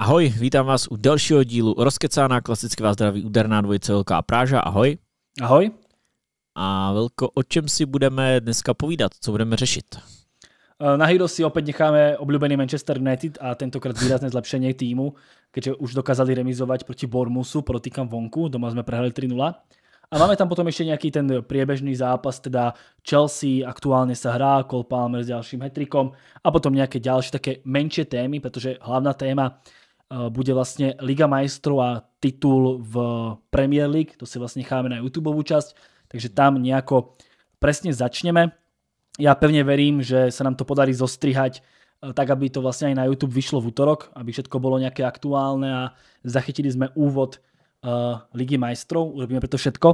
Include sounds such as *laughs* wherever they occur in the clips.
Ahoj, vítám vás u dalšího dílu Rozkecána, klasicky vás zdraví úderná dvojice Velká Práža, ahoj. Ahoj. A Velko, o čem si budeme dneska povídat, co budeme řešit? Eh, na Hero si opět necháme oblíbený Manchester United a tentokrát výrazné zlepšení týmu, keďže už dokázali remizovat proti Bormusu, protýkam vonku, doma jsme prohrali 3-0. A máme tam potom ještě nějaký ten priebežný zápas, teda Chelsea aktuálně se hrá, Cole Palmer s dalším hetrikom a potom nějaké další také menší témy, protože hlavná téma Eh, bude vlastne Liga majstrov a titul v Premier League, to si vlastne necháme na YouTube časť, takže tam nejako presne začneme. Ja pevne verím, že sa nám to podarí zostrihať eh, tak, aby to vlastne aj na YouTube vyšlo v útorok, aby všetko bolo nejaké aktuálne a zachytili sme úvod uh, Ligy majstrov, urobíme preto všetko.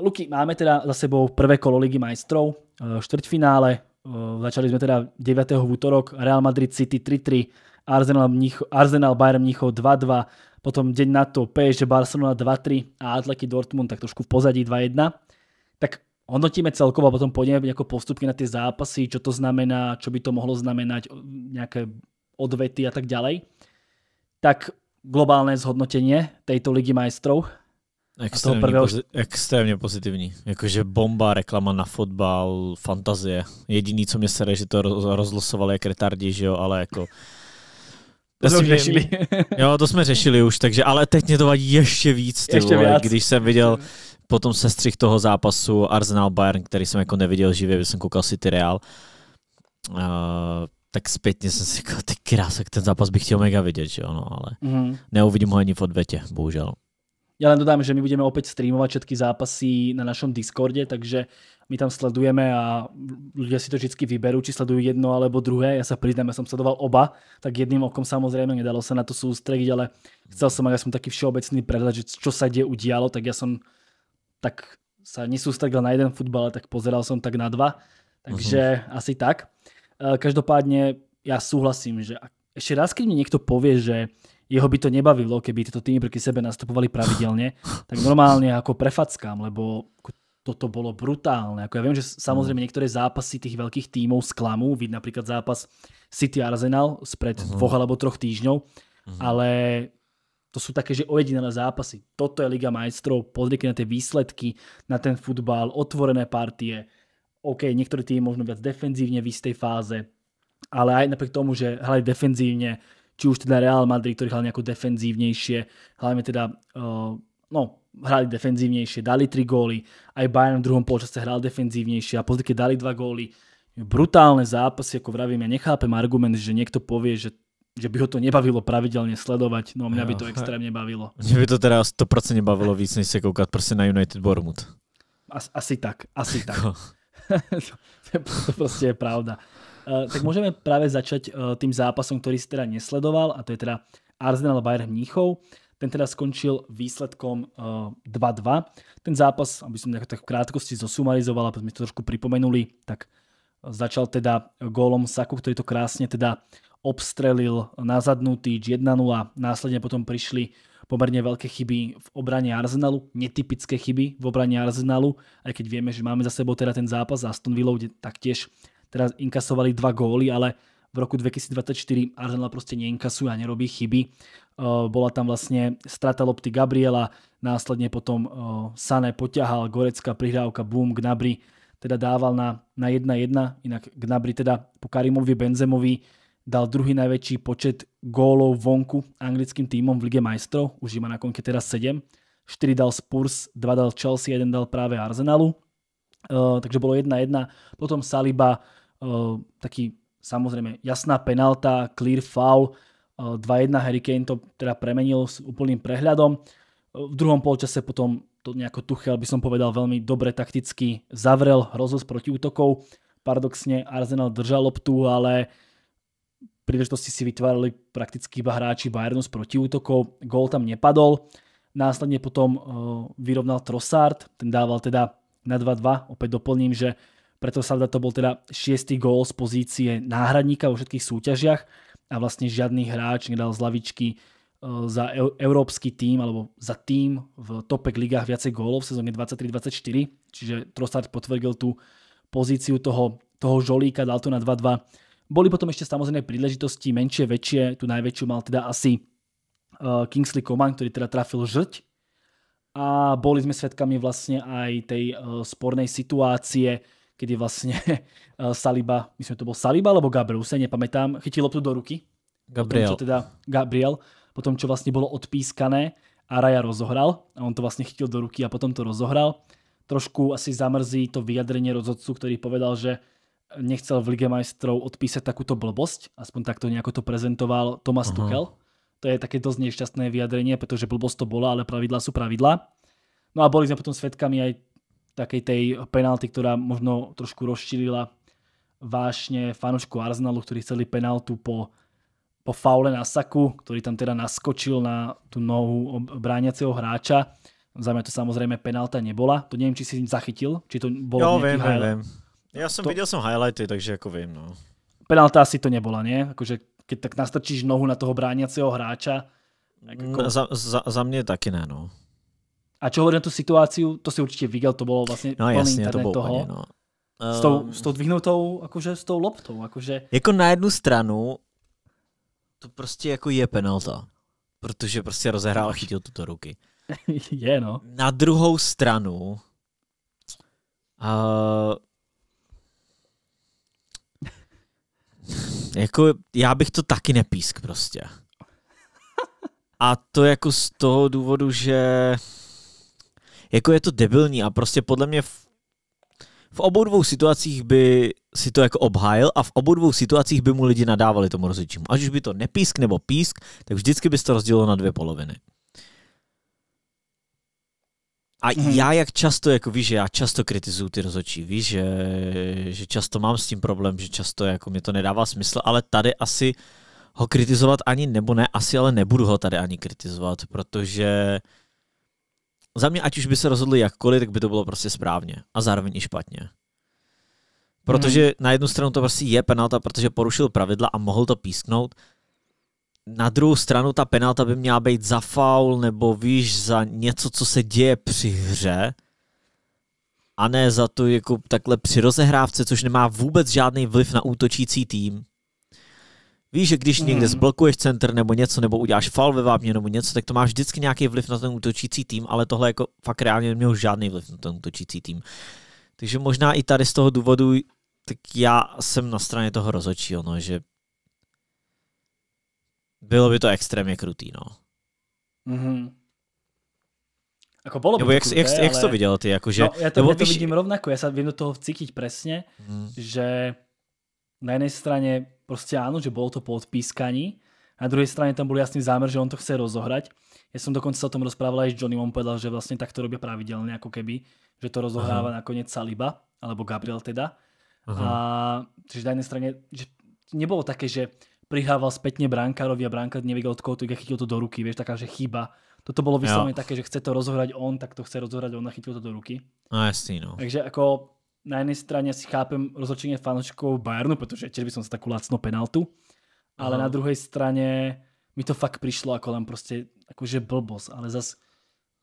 Luky, máme teda za sebou prvé kolo Ligy majstrov, štvrťfinále, začali sme teda 9. v útorok, Real Madrid City 3-3, Arsenal, Mnicho, Arsenal Bayern Mnichov 2-2, potom deň na to PSG Barcelona 2-3 a Atleti Dortmund tak trošku v pozadí 2-1. Tak hodnotíme celkovo a potom pôjdeme nejako postupne na tie zápasy, čo to znamená, čo by to mohlo znamenať, nejaké odvety a tak ďalej. Tak globálne zhodnotenie tejto ligy majstrov. Extrémne, prvého... pozit extrémne pozitívny. Jakože bomba, reklama na fotbal, fantazie. Jediný, co mě sere, že to rozlosovali jak retardi, že jo, ale jako to jsme řešili. *laughs* jo, to jsme řešili už, takže, ale teď mě to vadí ještě víc, ty ještě vole, když jsem viděl potom střih toho zápasu Arsenal Bayern, který jsem jako neviděl živě, když jsem koukal City Real, uh, tak zpětně jsem si říkal, ty krásek, ten zápas bych chtěl mega vidět, že no, ale mm. neuvidím ho ani v odvetě, bohužel. Ja len dodám, že my budeme opäť streamovať všetky zápasy na našom Discorde, takže my tam sledujeme a ľudia si to vždycky vyberú, či sledujú jedno alebo druhé. Ja sa priznám, ja som sledoval oba, tak jedným okom samozrejme nedalo sa na to sústrediť, ale chcel som ja som taký všeobecný prehľad, že čo sa kde udialo, tak ja som tak sa nesústredil na jeden futbal, ale tak pozeral som tak na dva. Takže uh-huh. asi tak. Eh, Každopádne ja súhlasím, že ešte raz, keď mi niekto povie, že jeho by to nebavilo, keby tieto týmy proti sebe nastupovali pravidelne, tak normálne ako prefackám, lebo toto bolo brutálne. Ako ja viem, že samozrejme hmm. niektoré zápasy tých veľkých tímov sklamú, vid napríklad zápas City Arsenal spred uh-huh. Hmm. dvoch alebo troch týždňov, uh-huh. Hmm. ale to sú také, že ojedinelé zápasy. Toto je Liga majstrov, pozrieť na tie výsledky, na ten futbal, otvorené partie. OK, niektoré týmy možno viac defenzívne v istej fáze, ale aj napriek tomu, že hrali defenzívne, či už teda Real Madrid, ktorý hlavne ako defenzívnejšie, hlavne teda, uh, no, hrali defenzívnejšie, dali tri góly, aj Bayern v druhom polčase hral defenzívnejšie a pozrite, dali dva góly. Brutálne zápasy, ako vravím, ja nechápem argument, že niekto povie, že že by ho to nebavilo pravidelne sledovať, no mňa jo, by to extrémně bavilo. Mě by to teda 100% bavilo víc, než se koukat proste na United Bournemouth. As, asi tak, asi tak. Jako. *laughs* to, to prostě je pravda. Eh, tak můžeme právě začať eh, tým zápasom, který si teda nesledoval, a to je teda Arsenal Bayern Mníchov. Ten teda skončil výsledkom 2-2. Eh, ten zápas, aby som tak v krátkosti zosumarizoval, aby sme to trošku pripomenuli, tak začal teda gólom Saku, ktorý to krásne teda obstrelil na zadnú týč 1-0, následne potom prišli pomerne veľké chyby v obrane Arsenalu, netypické chyby v obrane Arsenalu, aj keď vieme, že máme za sebou teda ten zápas s Aston Villou, kde taktiež teda inkasovali dva góly, ale v roku 2024 Arsenal proste neinkasuje a nerobí chyby. Eh, bola tam vlastne strata lopty Gabriela, následne potom eh, Sané poťahal, Gorecká prihrávka, boom, Gnabry teda dával na, 1-1, inak Gnabry teda po Karimovi Benzemovi dal druhý najväčší počet gólov vonku anglickým týmom v Lige majstrov, už ima na konke teraz 7, 4 dal Spurs, 2 dal Chelsea, 1 dal práve Arsenalu, eh, takže bolo 1-1, potom Saliba taký samozrejme jasná penalta, clear foul, 2-1 Hurricane to teda premenil s úplným prehľadom. v druhom polčase potom to nejako Tuchel by som povedal veľmi dobre takticky zavrel rozhoz útokov. Paradoxne Arsenal držal loptu, ale príležitosti si vytvárali prakticky iba hráči Bayernu z protiútokov. Gól tam nepadol. Následne potom vyrovnal Trossard, ten dával teda na 2-2. Opäť doplním, že preto Salda to bol teda šiestý gól z pozície náhradníka vo všetkých súťažiach a vlastne žiadny hráč nedal z lavičky e, za e, európsky tým alebo za tým v topek ligách viacej gólov v sezóne 23-24, čiže Trossard potvrdil tú pozíciu toho, toho žolíka, dal to na 2-2. Boli potom ešte samozrejme príležitosti menšie, väčšie, tu najväčšiu mal teda asi e, Kingsley Coman, ktorý teda trafil žrť a boli sme svedkami vlastne aj tej spornej situácie, kedy vlastne *laughs* eh, Saliba, myslím, že to bol Saliba alebo Gabriel, už sa nepamätám, chytil loptu do ruky. Gabriel. Potom, čo teda Gabriel, potom čo vlastne bolo odpískané a Raja rozohral a on to vlastne chytil do ruky a potom to rozohral. Trošku asi zamrzí to vyjadrenie rozhodcu, ktorý povedal, že nechcel v Lige majstrov odpísať takúto blbosť, aspoň takto nejako to prezentoval Tomas uh-huh. Mhm. Tuchel. To je také dosť nešťastné vyjadrenie, pretože blbosť to bola, ale pravidla sú pravidla. No a boli sme potom svedkami aj takej tej penalty, ktorá možno trošku rozšírila vášne fanúšku Arsenalu, ktorí chceli penaltu po, po faule na Saku, ktorý tam teda naskočil na tú nohu brániaceho hráča. Za mňa to samozrejme penalta nebola. To neviem, či si zachytil, či to bolo Jo, viem, viem, viem. Ja som to... videl som highlighty, takže ako viem, no. Penalta asi to nebola, nie? Akože keď tak nastrčíš nohu na toho brániaceho hráča. Ako... Mm, za, za, za mne taky ne, no. A čo hovorím na tu situaci, to si určitě viděl, to bylo vlastně no, jasně, to bylo toho. no. S tou, um, s tou dvihnutou, jakože s tou loptou, jakože... Jako na jednu stranu to prostě jako je penalta, protože prostě rozehrál a chytil tuto ruky. *laughs* je, no. Na druhou stranu uh, *laughs* jako já bych to taky nepísk prostě. A to jako z toho důvodu, že jako je to debilní a prostě podle mě v, v obou dvou situacích by si to jako obhájil a v obou dvou situacích by mu lidi nadávali tomu rozličímu. Až už by to nepísk nebo písk, tak vždycky by se to rozdělilo na dvě poloviny. A mm já jak často, jako víš, že já často kritizuju ty rozhodčí, víš, že, že často mám s tím problém, že často jako mě to nedává smysl, ale tady asi ho kritizovat ani, nebo ne, asi ale nebudu ho tady ani kritizovat, protože uh, za mě, ať už by se rozhodli jakkoliv, tak by to bylo prostě správně a zároveň i špatně. Protože hmm. na jednu stranu to prostě je penalta, protože porušil pravidla a mohl to písknout. Na druhou stranu ta penalta by měla být za faul nebo víš, za něco, co se děje při hře a ne za to jako takhle při rozehrávce, což nemá vůbec žádný vliv na útočící tým. Víš, že když někde hmm. zblokuješ center nebo něco, nebo uděláš fal ve vápně nebo něco, tak to máš vždycky nějaký vliv na ten útočící tým, ale tohle jako fakt reálně neměl žádný vliv na ten útočící tým. Takže možná i tady z toho důvodu, tak já jsem na straně toho rozočího, no, že bylo by to extrémně krutý, no. Mm-hmm. Ako bolo nebo by jak, krutý, jak, ale... jak to viděl ty? Jako, že... no, já to, nebo, já to vidím rovnako, já se vím do toho vcítiť přesně, mm. že na jedné straně Proste áno, že bolo to po odpískaní. Na druhej strane tam bol jasný zámer, že on to chce rozohrať. Ja som dokonca o tom rozprával aj s Johnny, on povedal, že vlastne tak to robia pravidelne ako keby, že to rozohráva Aha. nakoniec Saliba, alebo Gabriel teda. Aha. A čiže na jednej strane, že nebolo také, že prihával spätne brankárovi a brankár nevedel od koho to, chytil to do ruky, vieš, taká, že chyba. Toto bolo vyslovene také, že chce to rozohrať on, tak to chce rozohrať on a chytil to do ruky. No jasný, no. Takže ako na jedné straně si chápem rozhodčenie fanoušků Bayernu, protože čili by som sa takú lacnú penaltu, ale Aha. na druhej strane mi to fakt prišlo ako len proste akože blbos, ale zas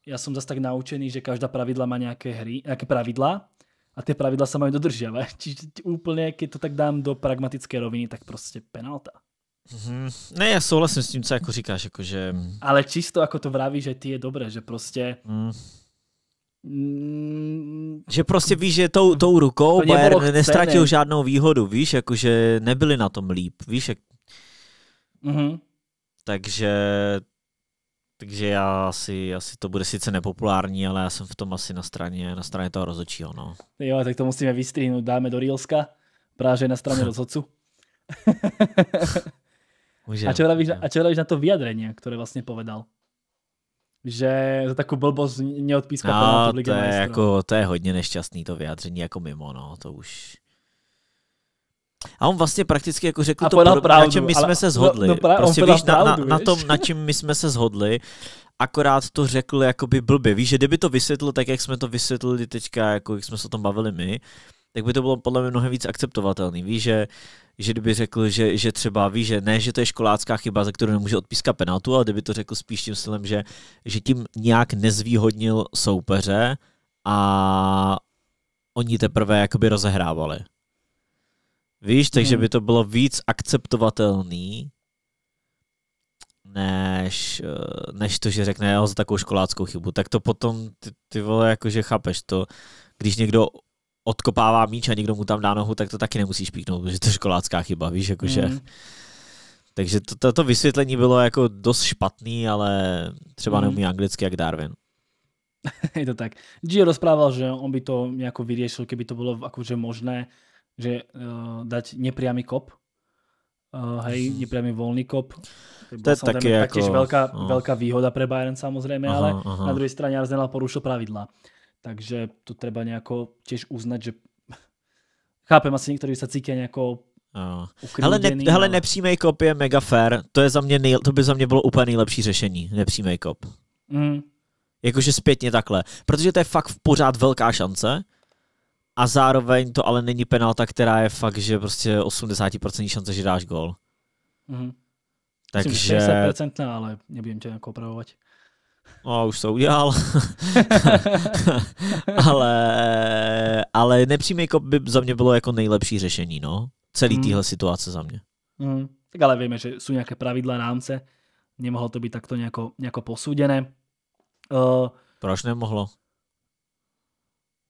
ja som zase tak naučený, že každá pravidla má nejaké hry, nejaké pravidla a ty pravidla sa majú dodržiavať. *laughs* Čiže úplne, keď to tak dám do pragmatické roviny, tak prostě penalta. Mm-hmm. Ne, já souhlasím s tím, co jako říkáš, jakože. Ale čisto, jako to vraví, že ty je dobré, že prostě mm. Mm. že prostě víš, že tou, tou rukou to Bayern nestratil žádnou výhodu, víš, jakože nebyli na tom líp, víš, jak... mm-hmm. takže takže já asi, asi to bude sice nepopulární, ale já jsem v tom asi na straně, na straně toho rozhodčího, no. Jo, tak to musíme vystříhnout, dáme do Reelska, právě na straně *laughs* rozhodců. a čo hovoríš na, na to vyjadrenie, které vlastně povedal? že za takovou blbost mě odpískal no, to je, majestru. jako, to je hodně nešťastný to vyjádření, jako mimo, no, to už... A on vlastně prakticky jako řekl to, pravdu, na čem my ale, jsme se zhodli. No, no pra, prostě víš, pravdu, na, na, na tom, na čem my jsme se zhodli, akorát to řekl jakoby blbě. Víš, že kdyby to vysvětlil tak, jak jsme to vysvětlili teďka, jako jak jsme se o tom bavili my, tak by to bylo podle mě mnohem víc akceptovatelný. Víš, že, že kdyby řekl, že, že třeba ví, že ne, že to je školácká chyba, za kterou nemůže odpískat penaltu, ale kdyby to řekl spíš tím stylem, že, že tím nějak nezvýhodnil soupeře a oni teprve jakoby rozehrávali. Víš, takže hmm. by to bylo víc akceptovatelný, než, eh, než to, že řekne jo, za takovou školáckou chybu. Tak to potom, ty, ty vole, jakože chápeš to, když někdo odkopává míč a někdo mu tam dá nohu, tak to taky nemusíš píknout, protože to je školácká chyba, víš, jakože. mm. Takže to, to, to vysvětlení bylo jako dost špatný, ale třeba mm. neumí anglicky jak Darwin. *laughs* je to tak. Gio rozprával, že on by to nějako vyriešil, keby to bylo, akože možné, že uh, dať nepriamy kop, uh, hej, hmm. nepriamy volný kop. To, je taky jako... velká no. velká výhoda pre Bayern samozřejmě, aha, ale aha. na druhé straně Arsenal porušil pravidla. Takže to treba nejako tiež uznať, že *laughs* chápem asi některý se cítí jako No. Hele, ne, ale... hele, nepřímý kop je mega fair. To, je za mě nej, to by za mě bylo úplně nejlepší řešení. Nepřímý kop. Mm. Jakože zpětně takhle. Protože to je fakt pořád velká šance. A zároveň to ale není penalta, která je fakt, že prostě 80% šance, že dáš gol. Mm. Takže... Myslím, 60% ale nebudem tě jako opravovat. No, už to udělal. *laughs* ale, ale nepřímý kop by za mě bylo jako nejlepší řešení, no. Celý mm. týhle situace za mě. Mm. Tak ale víme, že jsou nějaké pravidla rámce. Nemohlo to být takto nějako, nějako posúdené. Uh, eh, Proč nemohlo?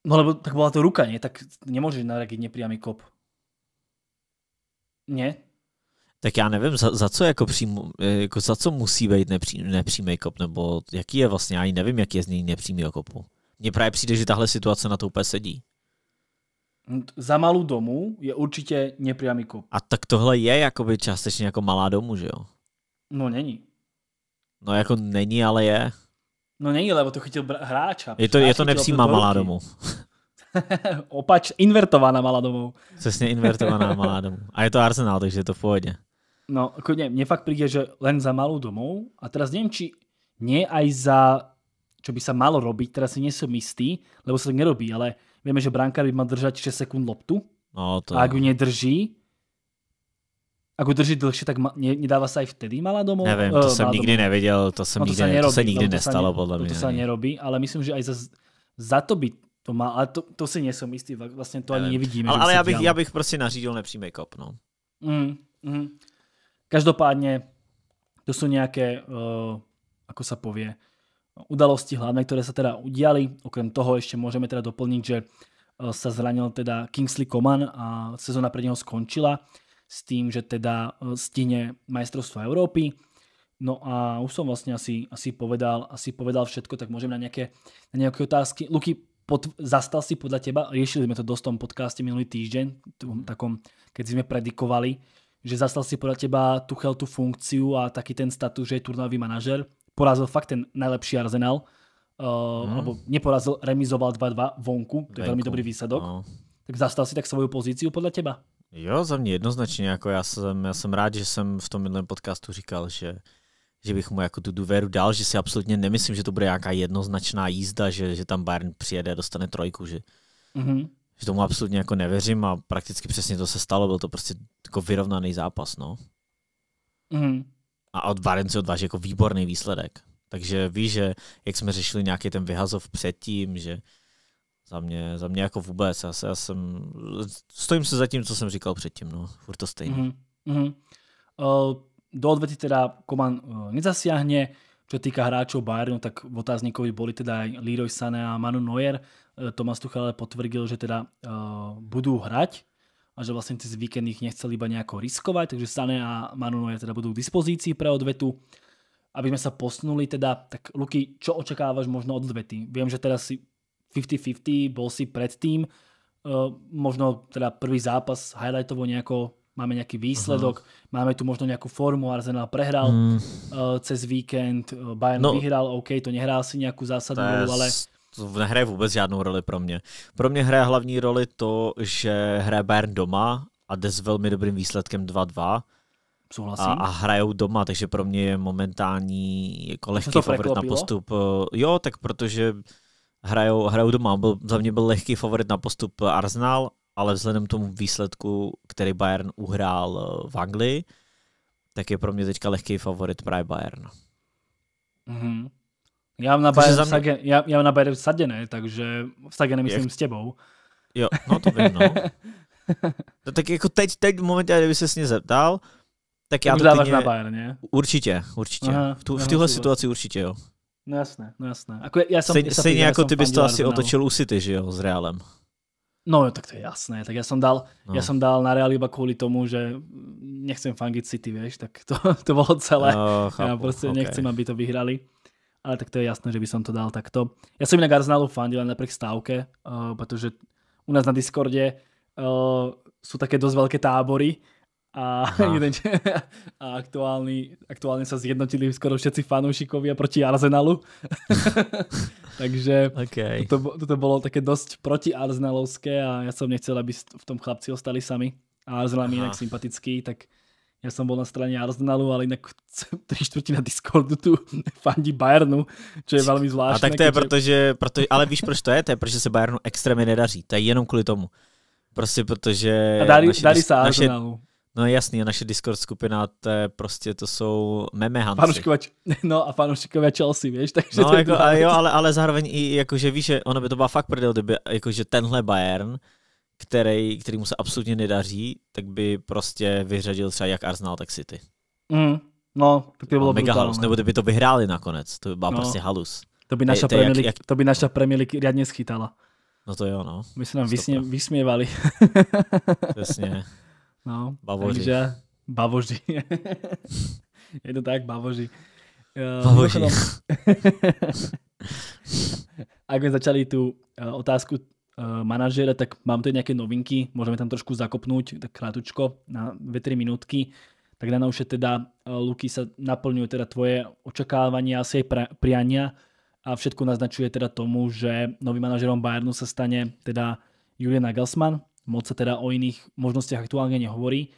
No lebo tak byla to ruka, ne? Tak nemůžeš nareagit nepřímý kop. Ne? Tak já nevím, za, za co jako, přím, jako za co musí být nepří, nepřímý kop, nebo jaký je vlastně, já ani nevím, jaký je něj nepřímý kopu. Mně právě přijde, že tahle situace na to úplně sedí. Hm, za malou domu je určitě nepřímý kop. A tak tohle je jakoby částečně jako malá domu, že jo? No není. No jako není, ale je. No není, lebo to chytil hráča. Je to, je to nepřímá malá domu. *laughs* Opač, invertovaná malá domů. Přesně invertovaná malá domů. A je to Arsenal, takže je to v pohodě. No, ako ne, mne fakt príde, že len za malú domov a teraz neviem, či nie aj za čo by sa malo robiť, teraz si nie som istý, lebo sa tak nerobí, ale vieme, že brankár by mal držať 6 sekúnd loptu no, to... a ak ju nedrží, ak ju drží dlhšie, tak ma, ne, nedáva sa aj vtedy malá domov? Neviem, e, to uh, som nikdy domov. nevedel, to som no, to nikdy, nerobí, no, to sa nikdy nestalo, sa ne, podľa mňa. To sa nerobí, ale myslím, že aj za, za to by to má, ale to, to si som istý, vlastně to neviem. ani nevidíme. Ale, ale já, bych, ja já bych prostě nařídil nepřímej kop, no. Mm, mm. Každopádne to sú nejaké, jako eh, ako sa povie, udalosti hlavné, ktoré sa teda udiali. Okrem toho ešte môžeme teda doplniť, že uh, eh, sa zranil teda Kingsley Coman a sezóna pre neho skončila s tým, že teda eh, stíne majstrovstvo Európy. No a už som vlastne asi, asi, povedal, asi povedal všetko, tak môžem na nejaké, na nejaké otázky. Luky, pod, zastal si podľa teba, riešili sme to dosť v tom podcaste minulý týždeň, tom takom, keď sme predikovali, že zastal si podľa teba Tuchel tú funkciu a taký ten status, že je turnový manažer. Porazil fakt ten najlepší Arsenal. Uh, eh, mm. Alebo neporazil, remizoval 2-2 vonku. To je veľmi dobrý výsledok. No. Tak zastal si tak svoju pozíciu podľa teba? Jo, za mě jednoznačně. Jako já, jsem, já jsem rád, že jsem v tom minulém podcastu říkal, že že bych mu jako tu důvěru dal, že si absolutně nemyslím, že to bude nějaká jednoznačná jízda, že, že tam Bayern přijede a dostane trojku, že, mm-hmm že tomu absolutně jako nevěřím a prakticky přesně to se stalo, byl to prostě jako vyrovnaný zápas, no. Mm. A od Varenci odváží jako výborný výsledek. Takže víš, že jak jsme řešili nějaký ten vyhazov předtím, že za mě, za mě jako vůbec, já, se, já jsem, stojím se za tím, co jsem říkal předtím, no, furt to stejně. Mm-hmm. Mhm. Uh, eh, do odvety teda Koman uh, nezasiahne, Čo týka hráčov Bayernu, tak v otázníkovi boli teda aj Leroy Sané a Manu Neuer. E, Tomas Tuchel potvrdil, že teda uh, budú hrať a že vlastne cez víkend ich nechceli iba nejako riskovať, takže Sané a Manu Neuer teda budú k dispozícii pre odvetu. Aby sme sa posunuli teda, tak Luky, čo očakávaš možno od odvety? Viem, že teraz si 50-50, bol si predtým, uh, možno teda prvý zápas highlightovo nejako máme nejaký výsledok, uh-huh. máme tu možno nejakú formu, Arsenal prehral mm. uh, eh, cez víkend, eh, Bayern no, vyhral, OK, to nehrál si nejakú zásadnú roli, ale... To nehraje vůbec žádnou roli pro mě. Pro mě hraje hlavní roli to, že hraje Bayern doma a jde s velmi dobrým výsledkem 2-2. A, a hrajou doma, takže pro mě je momentální jako lehký favorit na postup. Eh, jo, tak protože hrajou, hrajou doma. Byl, za mě byl lehký favorit na postup Arsenal ale vzhledem k tomu výsledku, který Bayern uhrál eh, v Anglii, tak je pro mě teďka lehký favorit právě Bayern. Mm-hmm. Já mám na Bayern, mě... Vsagen, já, já mám na Bayern vsaděné, takže vsaděné myslím Jak... s těbou. Jo, no to vím, no. *laughs* no tak jako teď, teď v momentě, kdyby se s ní zeptal, tak já to klidně... na Bayern, ne? Určitě, určitě. Aha, v, tu, v tuhle situaci určitě, jo. No jasné, no jasné. Ako já jsem, jako jsem stejně jako ty bys to asi otočil u City, že jo, s Realem. No jo, tak to je jasné. Tak já som dal, no. ja som dal na Real iba kvůli tomu, že nechcem fangit City, vieš, tak to, *laughs* to bylo celé. No, chápu, já prostě okay. nechcem, aby to vyhrali. Ale tak to je jasné, že by som to dal takto. Ja som jinak Arsenalu fandil len napriek stávke, uh, eh, pretože u nás na Discorde uh, sú také dosť velké tábory, a, *laughs* jeden, a aktuálny, aktuálne sa zjednotili skoro všetci fanúšikovia proti Arsenalu. *laughs* Takže okay. toto, toto bolo také dosť proti Arsenalovské a ja som nechcel, aby v tom chlapci ostali sami. A Arsenal mi inak sympatický, tak ja som bol na strane Arsenalu, ale inak *laughs* čtvrtí na Discordu tu fandí Bayernu, čo je velmi zvláštne. A tak to je, protože, protože, ale víš, proč to je? To je, protože se Bayernu extrémne nedaří. To je jenom kvôli tomu. Prostě protože... A darí, naše, darí se Arsenalu. Naše, No jasný, naše Discord skupina, to je prostě, to jsou memehanci. Fanouškové, *laughs* no a fanouškové Chelsea, víš, takže no, jako, jo, ale, ale zároveň i, jakože víš, že ono by to byla fakt prdel, kdyby, jakože tenhle Bayern, který, který mu se absolutně nedaří, tak by prostě vyřadil třeba jak Arsenal, tak City. Mm, no, tak to by bylo Mega halus, nebo kdyby to vyhráli nakonec, to by byla no. prostě halus. To by naša Premier League, jak... to by naša Premier League riadne schytala. No to jo, no. My se nám vysmě, vysměvali. Přesně. *laughs* No, bavoři. Takže bavoři. *laughs* je to tak, bavoři. Eh, bavoři. No, no. A *laughs* sme začali tú eh, otázku eh, manažera, tak mám tady nějaké novinky, Můžeme tam trošku zakopnout, tak krátučko, na 2-3 minutky. Tak je teda, Luky, se naplňujú teda tvoje očekávání asi i pra- priania a všetko naznačuje teda tomu, že novým manažerom Bayernu sa stane teda Julian Nagelsmann, moc sa teda o iných možnostiach aktuálne nehovorí.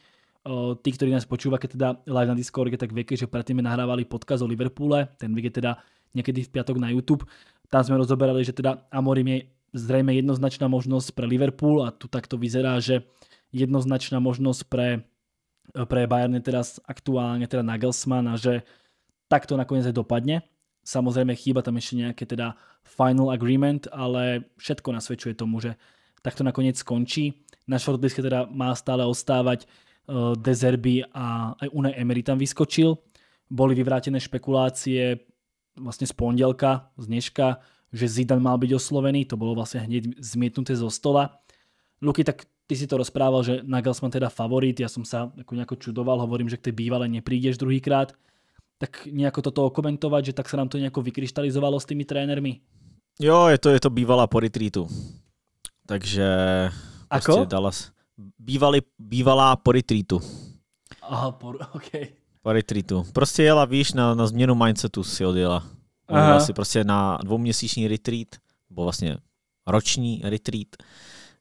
Tí, ktorí nás počúvate teda live na Discorde, tak víte, že predtým nahrávali podcast o Liverpoole, ten vyjde teda niekedy v piatok na YouTube. Tam sme rozoberali, že teda Amorim je zrejme jednoznačná možnosť pre Liverpool a tu takto vyzerá, že jednoznačná možnosť pre, pre Bayern je teraz aktuálne teda Nagelsmann a že takto nakoniec aj dopadne. Samozrejme chýba tam ešte nejaké teda final agreement, ale všetko nasvedčuje tomu, že tak to nakonec skončí. Na shortlistě teda má stále ostávať eh, Dezerby a aj Unai Emery tam vyskočil. Boli vyvrátené špekulácie vlastne z pondelka, z dneška, že Zidane mal byť oslovený, to bolo vlastne hneď zmietnuté zo stola. Luky, tak ty si to rozprával, že Nagelsmann teda favorit, ja som sa ako nejako čudoval, hovorím, že k tej bývale neprídeš druhýkrát, tak nejako toto okomentovať, že tak sa nám to nejako vykryštalizovalo s tými trénermi? Jo, je to, je to bývalá po retreatu. Takže Ako? prostě Dallas. bývali, bývalá po retreatu. Aha, po, *laughs* ok. po retreatu. Prostě jela, víš, na, na změnu mindsetu si odjela. Odjela si prostě na dvouměsíční retreat, nebo vlastně roční retreat,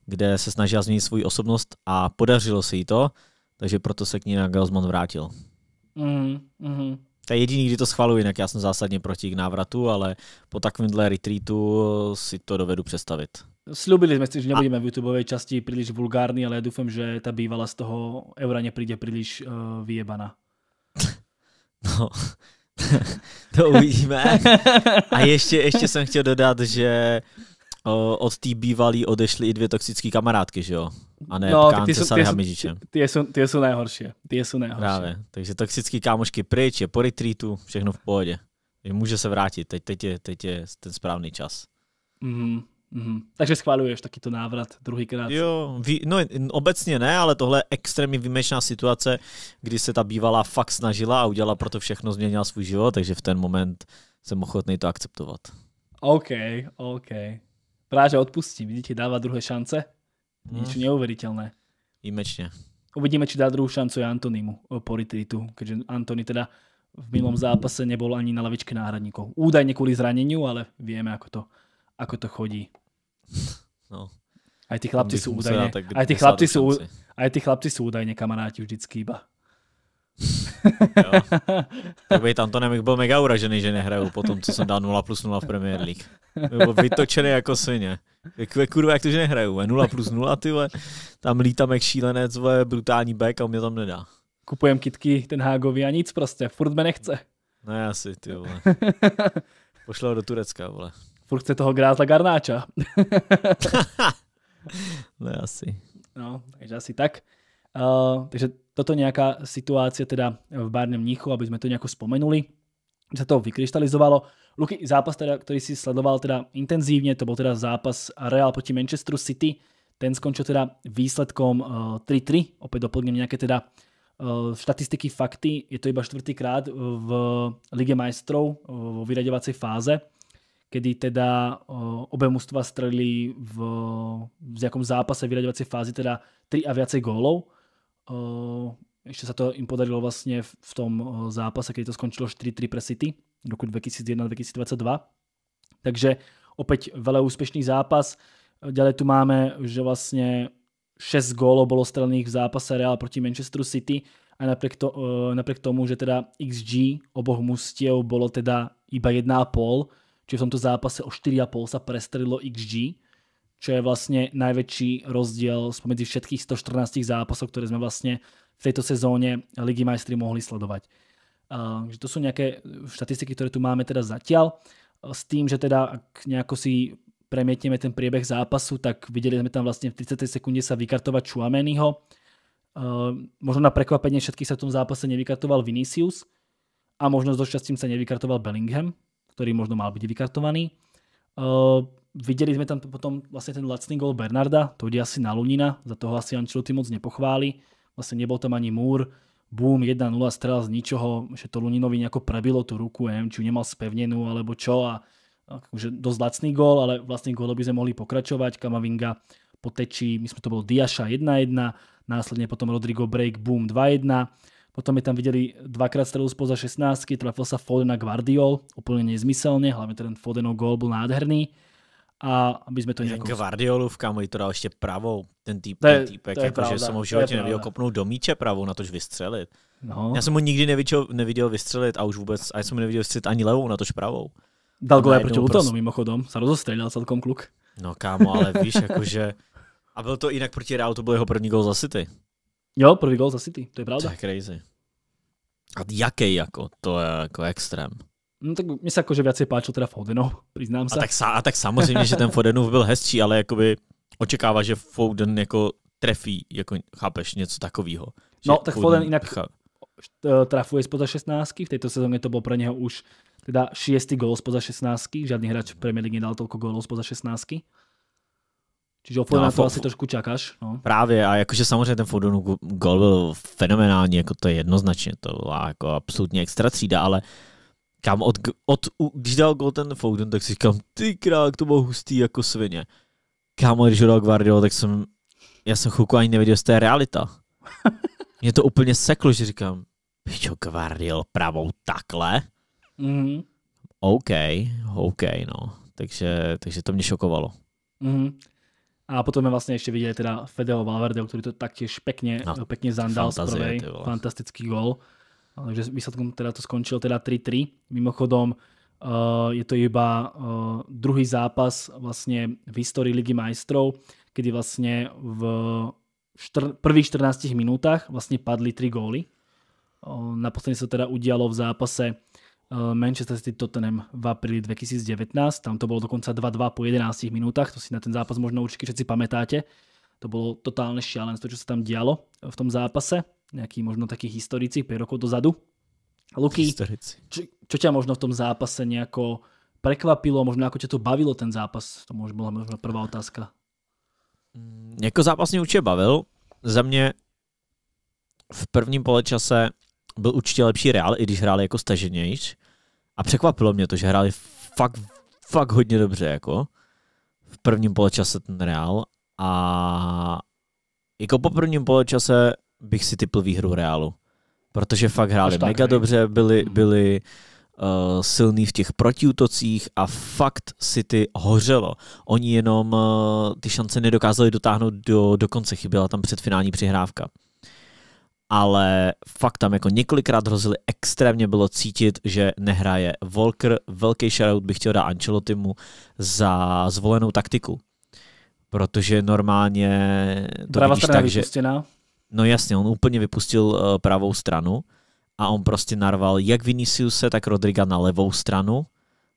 kde se snažila změnit svou osobnost a podařilo se jí to, takže proto se k ní na Gelsman vrátil. Mm, mm. To je jediný, kdy to schvaluji, jinak já jsem zásadně proti k návratu, ale po takovémhle retreatu si to dovedu představit. Slúbili sme si, že nebudeme v YouTube časti príliš vulgárni, ale ja dúfam, že tá bývala z toho eura nepríde príliš uh, vyjebaná. *laughs* No, *laughs* to uvidíme. A ještě, ještě jsem chtěl dodat, že od té bývalý odešly i dvě toxické kamarádky, že jo? A ne no, pkánce s Hamižičem. Ty jsou, ty jsou nejhorší. Ty jsou nejhorší. Právě. Takže toxický kámošky pryč, je po retreatu, všechno v pohodě. Může se vrátit, teď, teď, je, teď je ten správný čas. Mm-hmm. Mm-hmm. Takže schváluješ taky to návrat druhýkrát? Jo, vy, no obecně ne, ale tohle je extrémně výjimečná situace, kdy se ta bývalá fakt snažila a udělala proto všechno, změnila svůj život, takže v ten moment jsem ochotný to akceptovat. OK, OK. Práže odpustí, vidíte, dává druhé šance. Mhm. Niečo mm. neuvěřitelné. Výjimečně. Uvidíme, či dá druhou šancu i Antonimu eh, po retreatu, keďže Antony teda v minulém zápase nebol ani na lavičke náhradníkov. Údajně kvůli zranění, ale víme, ako to, ako to chodí. No. A ty chlapci jsou údajně, a ty chlapci jsou, a ty chlapci jsou údajně kamaráti vždycky iba. Tak by tam to nemohl, byl mega uražený, že nehraju po tom, co jsem dal 0 plus 0 v Premier League. Byl vytočený jako svině. Jak, kurva, jak to, že nehraju? 0 plus 0, ty vole. Tam lítám jak šílenec, vole, brutální back a on mě tam nedá. Kupujem kitky ten hágový a nic prostě, furt mě nechce. No si, ty vole. *laughs* Pošlo do Turecka, vole furt chce toho grázla Garnáča. *laughs* No asi. No, takže asi tak. Uh, takže toto nějaká situácia teda v Bárnem Mníchu, aby sme to nejako spomenuli, sa to vykryštalizovalo. Luky, zápas, teda, ktorý si sledoval teda intenzívne, to bol teda zápas Real proti Manchesteru City, ten skončil teda výsledkom 3-3, uh, opäť doplním nejaké teda štatistiky, uh, fakty, je to iba štvrtýkrát v Lige majstrov uh, vo vyraďovacej fáze kedy teda obe mužstva strelili v, v nejakom zápase vyraďovacej fázi teda 3 a viacej gólov. Ešte sa to im podarilo vlastne v tom zápase, keď to skončilo 4-3 pre City v roku 2001-2022. Takže opäť veľa úspešný zápas. Ďalej tu máme, že vlastne 6 gólov bolo strelených v zápase Real proti Manchesteru City a napriek, to, napriek tomu, že teda XG oboch mustiev bolo teda iba 1,5, čiže v tomto zápase o 4,5 sa prestrelilo XG, čo je vlastne najväčší rozdiel spomedzi všetkých 114 zápasov, ktoré sme vlastne v tejto sezóne Ligy majstri mohli sledovať. Uh, to sú nejaké štatistiky, ktoré tu máme teda zatiaľ. S tým, že teda ak nejako si premietneme ten priebeh zápasu, tak videli sme tam vlastne v 30. sekunde sa vykartovať Chuameniho. Uh, možno na prekvapenie všetkých sa v tom zápase nevykartoval Vinicius a možno s došťastím sa nevykartoval Bellingham, ktorý možno mal byť vykartovaný. Uh, videli sme tam potom vlastne ten lacný gol Bernarda, to ide asi na Lunina, za toho asi Ancelotti moc nepochváli. Vlastne nebol tam ani Múr, boom, 1-0 strel z ničoho, že to Luninovi nejako prebilo tú ruku, ja neviem, či ju nemal spevnenú alebo čo a akože dosť lacný gól, ale vlastne gól by sme mohli pokračovať. Kamavinga potečí, my sme to bol Diaša 1-1, následne potom Rodrigo Break, boom 2-1 Potom je tam videli dvakrát strelu spoza 16, trafil sa Foden a Guardiol, úplne nezmyselne, hlavne ten Fodenov gól bol nádherný. A aby sme to nejako... Guardiolu v kamu to dal ešte pravou, ten týpek, to že som ho v živote nevidel kopnout do míče pravou, na tož vystřelit. No. Já jsem ho nikdy neviděl, neviděl vystřelit a už vůbec, aj já jsem ho neviděl vystřelit ani levou, na tož pravou. Dal gole proti Lutonu prost... mimochodom, sa rozostrelil celkom kluk. No kámo, ale víš, akože... A byl to jinak proti Realu, to byl jeho první gol za City. Jo, první gol za City, to je pravda. To je crazy. A jaký jako, to je jako extrém. No tak mi sa akože viacej páčil teda Fodenov, přiznám se. A tak, a tak samozřejmě, že ten Fodenov byl hezčí, ale jakoby očekává, že Foden jako trefí, jako chápeš, něco takového. No tak Foden, Foden jinak pchal. Eh, trafuje spoza 16, v této sezóně to bylo pro něho už teda šiestý gol spoza 16, žádný hráč v Premier League nedal tolko gólov spoza 16. Čiže offline no, na to asi trošku čakáš. No. Právě a jakože samozřejmě ten Fodonu gol byl fenomenální, jako to je jednoznačně, to byla jako absolutně extra třída, ale kam od, od, když dal gol ten Foden, tak si říkám, ty krák, to bylo hustý jako svině. Kámo, když dal Guardiola, tak jsem, já jsem chvilku ani nevěděl, jestli to je realita. *laughs* Mě to úplně seklo, že říkám, pičo Guardiol pravou takhle? Mm-hmm. OK, OK, no. Takže, takže to mě šokovalo. Mm-hmm. A potom jsme vlastně ještě viděli teda Fedeho Valverdeo, který to taktěž pěkně, no, pěkně zandal z prvej, fantastický gol. Takže výsledkom teda to skončilo teda 3-3. Mimochodom uh, je to iba uh, druhý zápas vlastně v historii Ligy majstrov, kdy vlastně v štr- prvých 14 minutách vlastně padly 3 góly. Uh, naposledy se teda udialo v zápase Eh, Manchester City Tottenham v apríli 2019, tam to bolo dokonca 2-2 po 11 minútach, to si na ten zápas možno určite všetci pamätáte. To bolo totálne šialenstvo, čo sa tam dialo eh, v tom zápase, nejaký možno taký historici 5 rokov dozadu. Luky, čo, čo ťa možno v tom zápase nejako prekvapilo, možno ako ťa to bavilo ten zápas? To možno byla možná prvá otázka. Jako zápas mě určitě bavil. Za mě v prvním polečase byl určitě lepší Real, i když hráli jako staženějš. A překvapilo mě to, že hráli fakt, fakt hodně dobře, jako v prvním poločase ten Real a jako po prvním poločase bych si typl výhru Realu, protože fakt hráli tak, mega ne? dobře, byli, mhm. byli uh, silní v těch protiútocích a fakt City hořelo. Oni jenom uh, ty šance nedokázali dotáhnout do, do konce, chyběla tam předfinální přihrávka ale fakt tam jako několikrát hrozili, extrémně bylo cítit, že nehraje Volker. Velký shoutout bych chtěl dát Ancelotimu za zvolenou taktiku. Protože normálně to Pravá strana tak, vypustěná. že... No jasně, on úplně vypustil uh, pravou stranu a on prostě narval jak Viniciuse, tak Rodriga na levou stranu,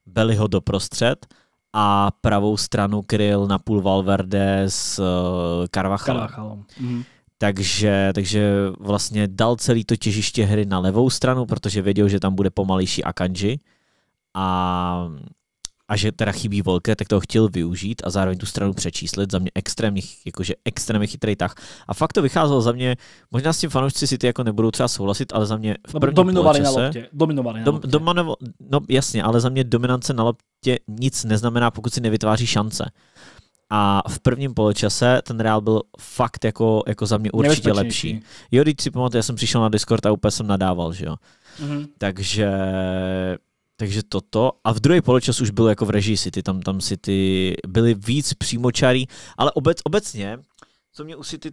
Beli ho doprostřed a pravou stranu kryl na půl Valverde s uh, eh, Carvachalem. Mm-hmm. Takže, takže vlastně dal celý to těžiště hry na levou stranu, protože věděl, že tam bude pomalejší Akanji a, a že teda chybí volké, tak to chtěl využít a zároveň tu stranu přečíslit. Za mě extrémně, jakože extrémně chytrý tah. A fakt to vycházelo za mě, možná s tím fanoušci si ty jako nebudou třeba souhlasit, ale za mě v prvním Dominovali poločase, na loptě. Dominovali na loptě. Dom, domanovo, no jasně, ale za mě dominance na loptě nic neznamená, pokud si nevytváří šance. A v prvním poločase ten Real byl fakt jako, jako za mě určitě lepší. Jo, když si pamatuju, já jsem přišel na Discord a úplně jsem nadával, že jo. Mm-hmm. Takže takže toto. A v druhé poločas už byl jako v režii City. Tam, tam City byli víc přímočarý, ale obec, obecně, co mě u City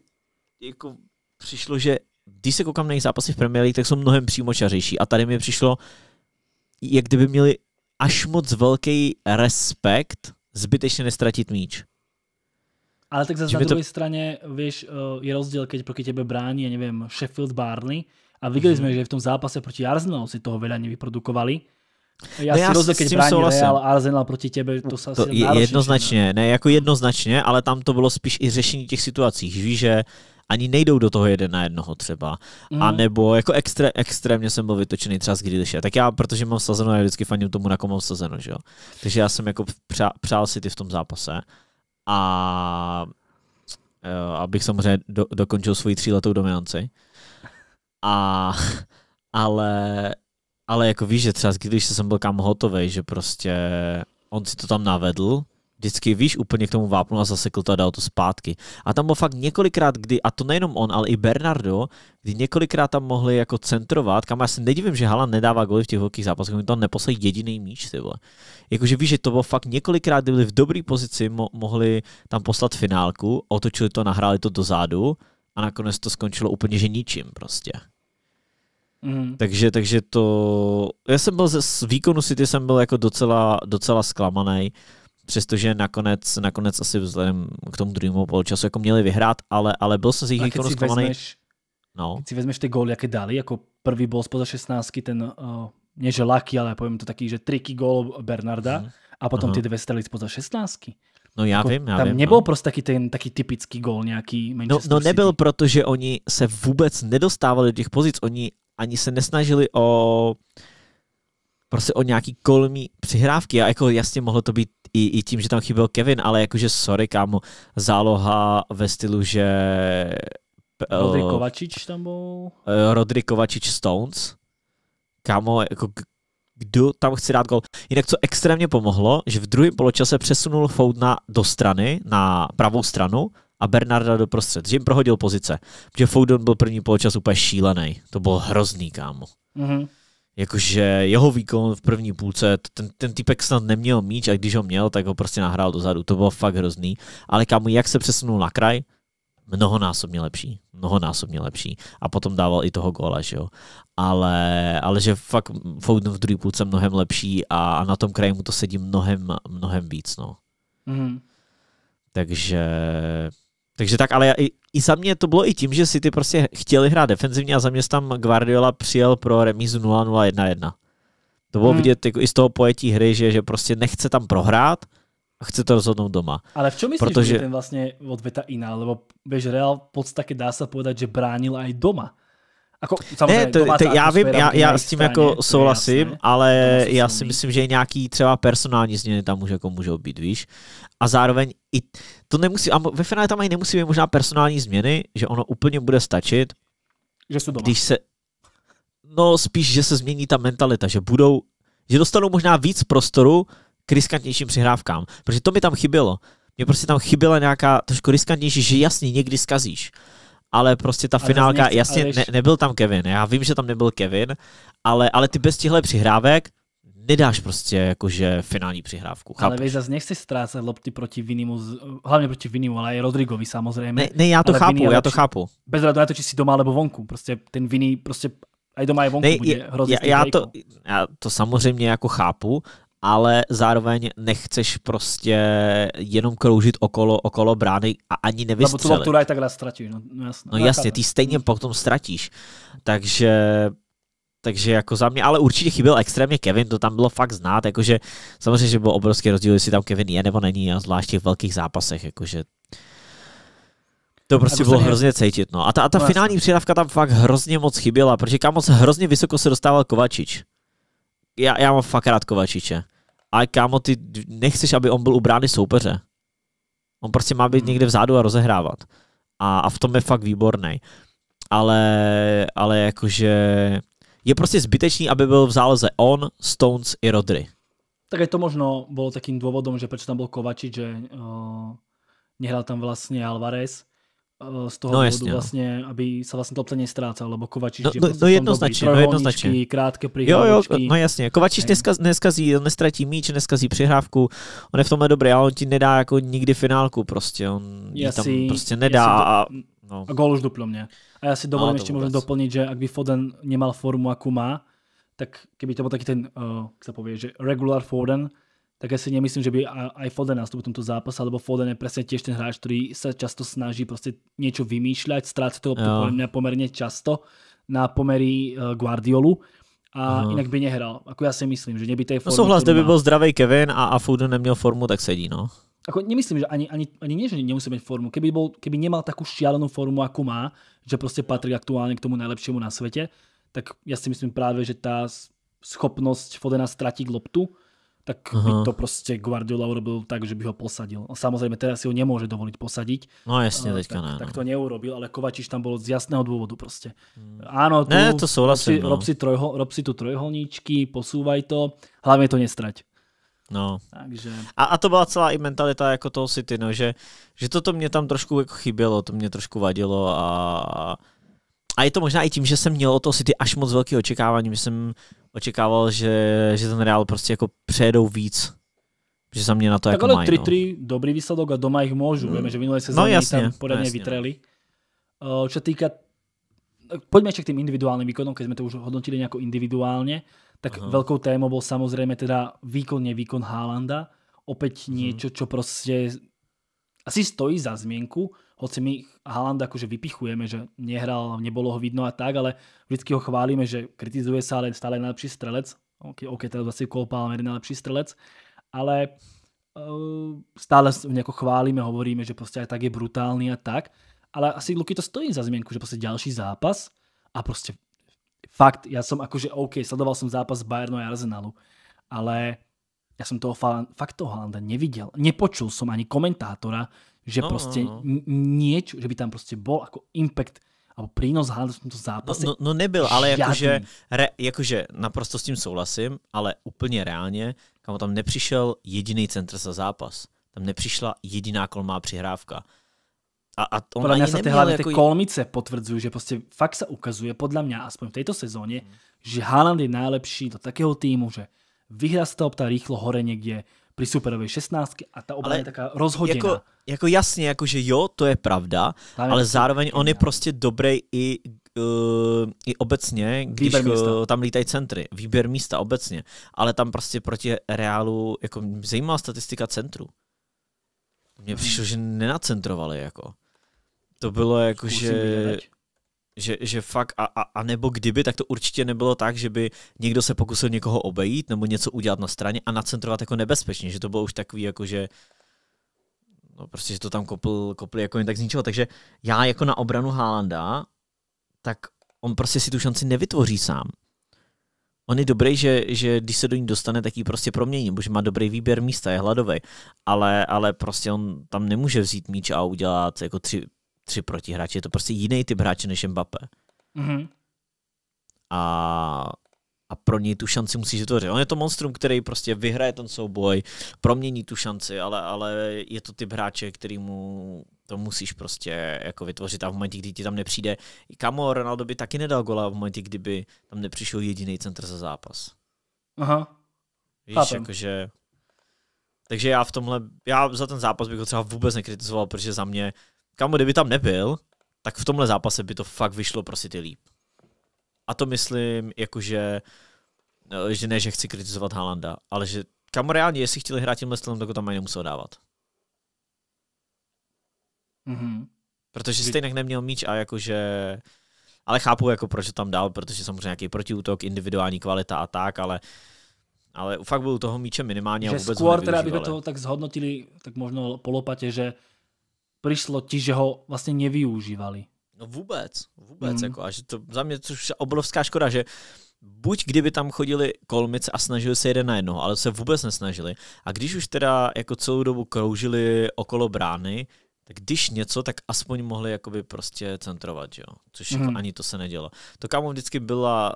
jako přišlo, že když se koukám na jejich zápasy v Premier League, tak jsou mnohem přímočařejší. A tady mi přišlo, jak kdyby měli až moc velký respekt zbytečně nestratit míč. Ale tak zase na druhé to... straně, víš, eh, je rozdíl, keď proti tebe brání, já nevím, Sheffield Barney a jsme, mm-hmm. že v tom zápase proti Arsenalu si toho veľa nevyprodukovali. No já no si rozhodl, keď brání souhlasím. Real Arsenal proti tebe, to se to je jednoznačně, ne? ne, jako jednoznačně, ale tam to bylo spíš i řešení těch situací. Víš, že ani nejdou do toho jeden na jednoho třeba. Mm. A mhm. nebo jako extré, extrémně jsem byl vytočený třeba z Grealisha. Tak já, protože mám sazeno, já vždycky faním tomu, na komu mám sazeno, že jo. Takže já jsem jako přál, přál si ty v tom zápase a eh, abych samozřejmě do, dokončil svoji tříletou dominanci. A, ale, ale jako víš, že třeba když jsem byl kam hotový, že prostě on si to tam navedl vždycky, víš, úplně k tomu vápnu a zasekl to a dal to zpátky. A tam bylo fakt několikrát, kdy, a to nejenom on, ale i Bernardo, kdy několikrát tam mohli jako centrovat, kam já se nedivím, že Hala nedává goly v těch velkých zápasech, oni tam neposlali jediný míč, ty vole. Jakože víš, že to bylo fakt několikrát, kdy byli v dobré pozici, mo- mohli tam poslat finálku, otočili to, nahráli to dozadu a nakonec to skončilo úplně, že ničím prostě. Mm. Takže, takže to... Já jsem byl ze, z výkonu City jsem byl jako docela, docela zklamaný. Uh, přestože nakonec, nakonec asi vzhledem k tomu druhému poločasu jako měli vyhrát, ale, ale byl jsem z jejich výkonu zklamaný. No. Keď si vezmeš ty góly, jaké dali, jako první bol spoza 16, ten, uh, nie laký, ale povím to taký, že triky gól Bernarda hmm. a potom -huh. Mhm. ty dvě strely spoza 16. No já jako, vím, já tam vím. nebyl no. prostě taky ten taky typický gól nějaký no, Manchester No, no nebyl, City. protože oni se vůbec nedostávali do těch pozic, oni ani se nesnažili o prostě o nějaký kolmí přihrávky a jako jasně mohlo to být i, i tím, že tam chyběl Kevin, ale jakože sorry, kámo, záloha ve stylu, že... Eh, Rodrikovačič tam byl? Eh, Rodrikovačič Stones. Kámo, jako kdo tam chce dát gol. Jinak co extrémně pomohlo, že v druhém poločase přesunul Foudna do strany, na pravou stranu a Bernarda do prostřed, že jim prohodil pozice. Protože Foudon byl první poločas úplně šílený. To bylo hrozný, kámo. Mm-hmm jakože jeho výkon v první půlce, ten, ten týpek snad neměl míč a když ho měl, tak ho prostě nahrál dozadu, to bylo fakt hrozný. Ale kámo, jak se přesunul na kraj, mnohonásobně lepší, mnohonásobně lepší. A potom dával i toho góla, že jo. Ale, ale že fakt Foden v druhé půlce mnohem lepší a, a na tom kraji mu to sedí mnohem, mnohem víc, no. Mm. Takže takže tak, ale i, i za mě to bylo i tím, že si ty prostě chtěli hrát defenzivně a za mě tam Guardiola přijel pro remízu 0-0-1-1. To bylo hmm. vidět jako i z toho pojetí hry, že, že prostě nechce tam prohrát a chce to rozhodnout doma. Ale v čem myslíš, Protože... že ten vlastně odveta jiná? Lebo běž Real v podstatě dá se povedať, že bránil aj doma. Jako, ne, to, to, já vím, já, já s tím straně, jako souhlasím, jasné, ale já si myslím, že nějaký třeba personální změny tam už jako můžou být, víš. A zároveň i to nemusí, a ve finále tam ani nemusí být možná personální změny, že ono úplně bude stačit, že jsou doma. když se, no spíš, že se změní ta mentalita, že budou, že dostanou možná víc prostoru k riskantnějším přihrávkám, protože to mi tam chybělo. Mně prostě tam chyběla nějaká trošku riskantnější, že jasně někdy skazíš ale prostě ta ale finálka, nechci, jasně, ale ne, nebyl tam Kevin, já vím, že tam nebyl Kevin, ale, ale ty bez těchto přihrávek nedáš prostě jakože finální přihrávku. Chápeš? Ale vy zase nechci ztrácet lopty proti Vinimu, hlavně proti Vinimu, ale i Rodrigovi samozřejmě. Ne, ne já to ale chápu, já to chápu. Bez radu, já to si doma nebo vonku, prostě ten viní, prostě a i doma je vonku, ne, bude hrozně já, já, to, jako. já to samozřejmě jako chápu, ale zároveň nechceš prostě jenom kroužit okolo, okolo brány a ani nevystřelit. Nebo tu loptu takhle ztratíš. No, no, jasně, no jasně, ty stejně potom ztratíš. Takže takže jako za mě, ale určitě chyběl extrémně Kevin, to tam bylo fakt znát, jakože samozřejmě, že byl obrovský rozdíl, jestli tam Kevin je nebo není, a zvlášť v těch velkých zápasech, jakože to prostě bylo hrozně cítit, no. A ta, a ta no, finální přidávka tam fakt hrozně moc chyběla, protože kam moc hrozně vysoko se dostával Kovačič já, já mám fakt rád Kovačiče. A kámo, ty nechceš, aby on byl u brány soupeře. On prostě má být hmm. někde vzadu a rozehrávat. A, a v tom je fakt výborný. Ale, ale jakože je prostě zbytečný, aby byl v záloze on, Stones i Rodry. Tak je to možno bylo takým důvodem, že proč tam byl Kovačič, že uh, eh, nehral tam vlastně Alvarez, Eh, z toho no, jasně, no. vlastně, aby se vlastně to plně nestrácel, lebo Kovačiš no, no, prostě no, jednoznačně, dobrý, no jednoznačně. krátké Jo, jo, no jasně, Kovačiš dneska, neskazí, on nestratí míč, neskazí přihrávku, on je v tomhle dobrý, ale on ti nedá jako nikdy finálku prostě, on já tam prostě nedá a, no. a gól už duplo mě. A já si dovolím no, ještě možná doplnit, že ak by Foden nemal formu, jakou má, tak keby to byl taky ten, uh, jak se pově, že regular Foden, tak ja si nemyslím, že by aj Foden nastúpil v tomto zápase, lebo Foden je presne tiež ten hráč, ktorý sa často snaží proste niečo vymýšľať, stráca toho ja. pomerne často na pomery eh, Guardiolu a Aha. jinak by nehral. Ako ja si myslím, že neby tej formy... No souhlas, kdyby má... byl zdravý Kevin a, a Foden neměl formu, tak sedí, no. Ako nemyslím, že ani, ani, ani nie, že nemusí mít formu. Keby, bol, keby nemal takú šialenú formu, ako má, že prostě patrí aktuálne k tomu najlepšiemu na svete, tak ja si myslím práve, že tá schopnosť Fodena stratiť loptu tak uh-huh. by to proste Guardiola urobil tak, že by ho posadil. Samozrejme, teraz si ho nemôže dovoliť posadiť. No jasne, teďka tak, ne, no. tak to neurobil, ale Kovačiš tam bol z jasného dôvodu proste. Hmm. Áno, tu, ne, to súhlasím, rob, si, no. rob, si trojho, rob si tu trojholníčky, posúvaj to, hlavne to nestrať. No. Takže... A, a to byla celá i mentalita jako toho City, no, že, že toto mě tam trošku jako chybělo, to mě trošku vadilo a, a je to možná i tím, že jsem měl o to City až moc velké očekávání. že jsem očekával, že, že ten Real prostě jako přejedou víc. Že za mě na to tak jako ale 3-3, no. dobrý výsledok a doma ich môžu. Mm. Vieme, že minulé sezóny no, jasne, tam poriadne jasne. vytreli. Eh, čo týka poďme ešte k tým individuálnym výkonom, keď sme to už hodnotili nejako individuálne, tak Aha. veľkou témou bol samozrejme teda výkon, nevýkon Haalanda. Opäť hmm. niečo, čo proste asi stojí za zmienku hoci my Haaland akože vypichujeme, že nehral, nebolo ho vidno a tak, ale vždycky ho chválime, že kritizuje sa, ale stále najlepší strelec. OK, okay teraz zase Cole ale je najlepší strelec, ale uh, stále nejako chválime, hovoríme, že proste aj tak je brutálny a tak. Ale asi Luky to stojí za zmienku, že proste ďalší zápas a proste fakt, ja som akože OK, sledoval som zápas Bayernu a Arsenalu, ale ja som toho fakt toho Haalanda nevidel. Nepočul som ani komentátora, že no, no, prostě no, no. něco, že by tam prostě byl jako impact alebo přínos hádal v tomto zápase. No, prostě no, no nebyl, ale jakože, re, jakože naprosto s tím souhlasím, ale úplně reálně, kam tam nepřišel jediný centr za zápas. Tam nepřišla jediná kolmá přihrávka. A, a on podle mě se tie, jako... kolmice potvrdzují, že prostě fakt sa ukazuje, podle mňa aspoň v této sezóně, mm. že Haaland je nejlepší do takého týmu, že vyhrá z toho ptá rýchlo hore někde při Superově 16 a ta obrana je taká rozhoděná. Jako, jako jasně, jako že jo, to je pravda, Tam ale prostě zároveň on je prostě dobrý i uh, i obecně, když uh, tam lítají centry, výběr místa obecně, ale tam prostě proti Reálu, jako zajímá statistika centru. Mně přišlo, že nenacentrovali, jako. To bylo jako, Zkusím že... Že, že fakt, a, a, a nebo kdyby, tak to určitě nebylo tak, že by někdo se pokusil někoho obejít nebo něco udělat na straně a nacentrovat jako nebezpečně, že to bylo už takový jako, že no prostě, že to tam kopl, kopli jako jen tak z ničeho. Takže já jako na obranu Haalanda, tak on prostě si tu šanci nevytvoří sám. On je dobrý, že, že když se do ní dostane, tak ji prostě promění, nebo že má dobrý výběr místa, je hladový. Ale, ale prostě on tam nemůže vzít míč a udělat jako tři, tři protihráči. Je to prostě jiný typ hráče než Mbappé. Mm-hmm. A a pro něj tu šanci musíš vytvořit. On je to monstrum, který prostě vyhraje ten souboj, promění tu šanci, ale, ale je to typ hráče, který mu to musíš prostě jako vytvořit a v momentě, kdy ti tam nepřijde, kamo, Ronaldo by taky nedal gola v momentě, kdyby tam nepřišel jediný centr za zápas. Aha. Víš, jakože... Takže já v tomhle, já za ten zápas bych ho třeba vůbec nekritizoval, protože za mě kamo, kdyby tam nebyl, tak v tomhle zápase by to fakt vyšlo pro prostě City líp. A to myslím, jakože, eh, že ne, že chci kritizovat Halanda, ale že kam reálně, jestli chtěli hrát tímhle stylem, tak ho tam ani nemusel dávat. Mm-hmm. Protože stejně neměl míč a jakože... Ale chápu, jako proč tam dal, protože samozřejmě nějaký protiútok, individuální kvalita a tak, ale ale fakt byl toho míče minimálně že a vůbec skôr teda by to tak zhodnotili, tak možno polopatě, že přišlo ti, že ho vlastně nevyužívali. No vůbec, vůbec. Mm. Jako, a že to za mě což je obrovská škoda, že buď kdyby tam chodili kolmice a snažili se jeden na jednoho, ale se vůbec nesnažili. A když už teda jako celou dobu kroužili okolo brány, tak když něco, tak aspoň mohli jakoby prostě centrovat, jo? což mm. jako hmm. ani to se nedělo. To kámo vždycky byla,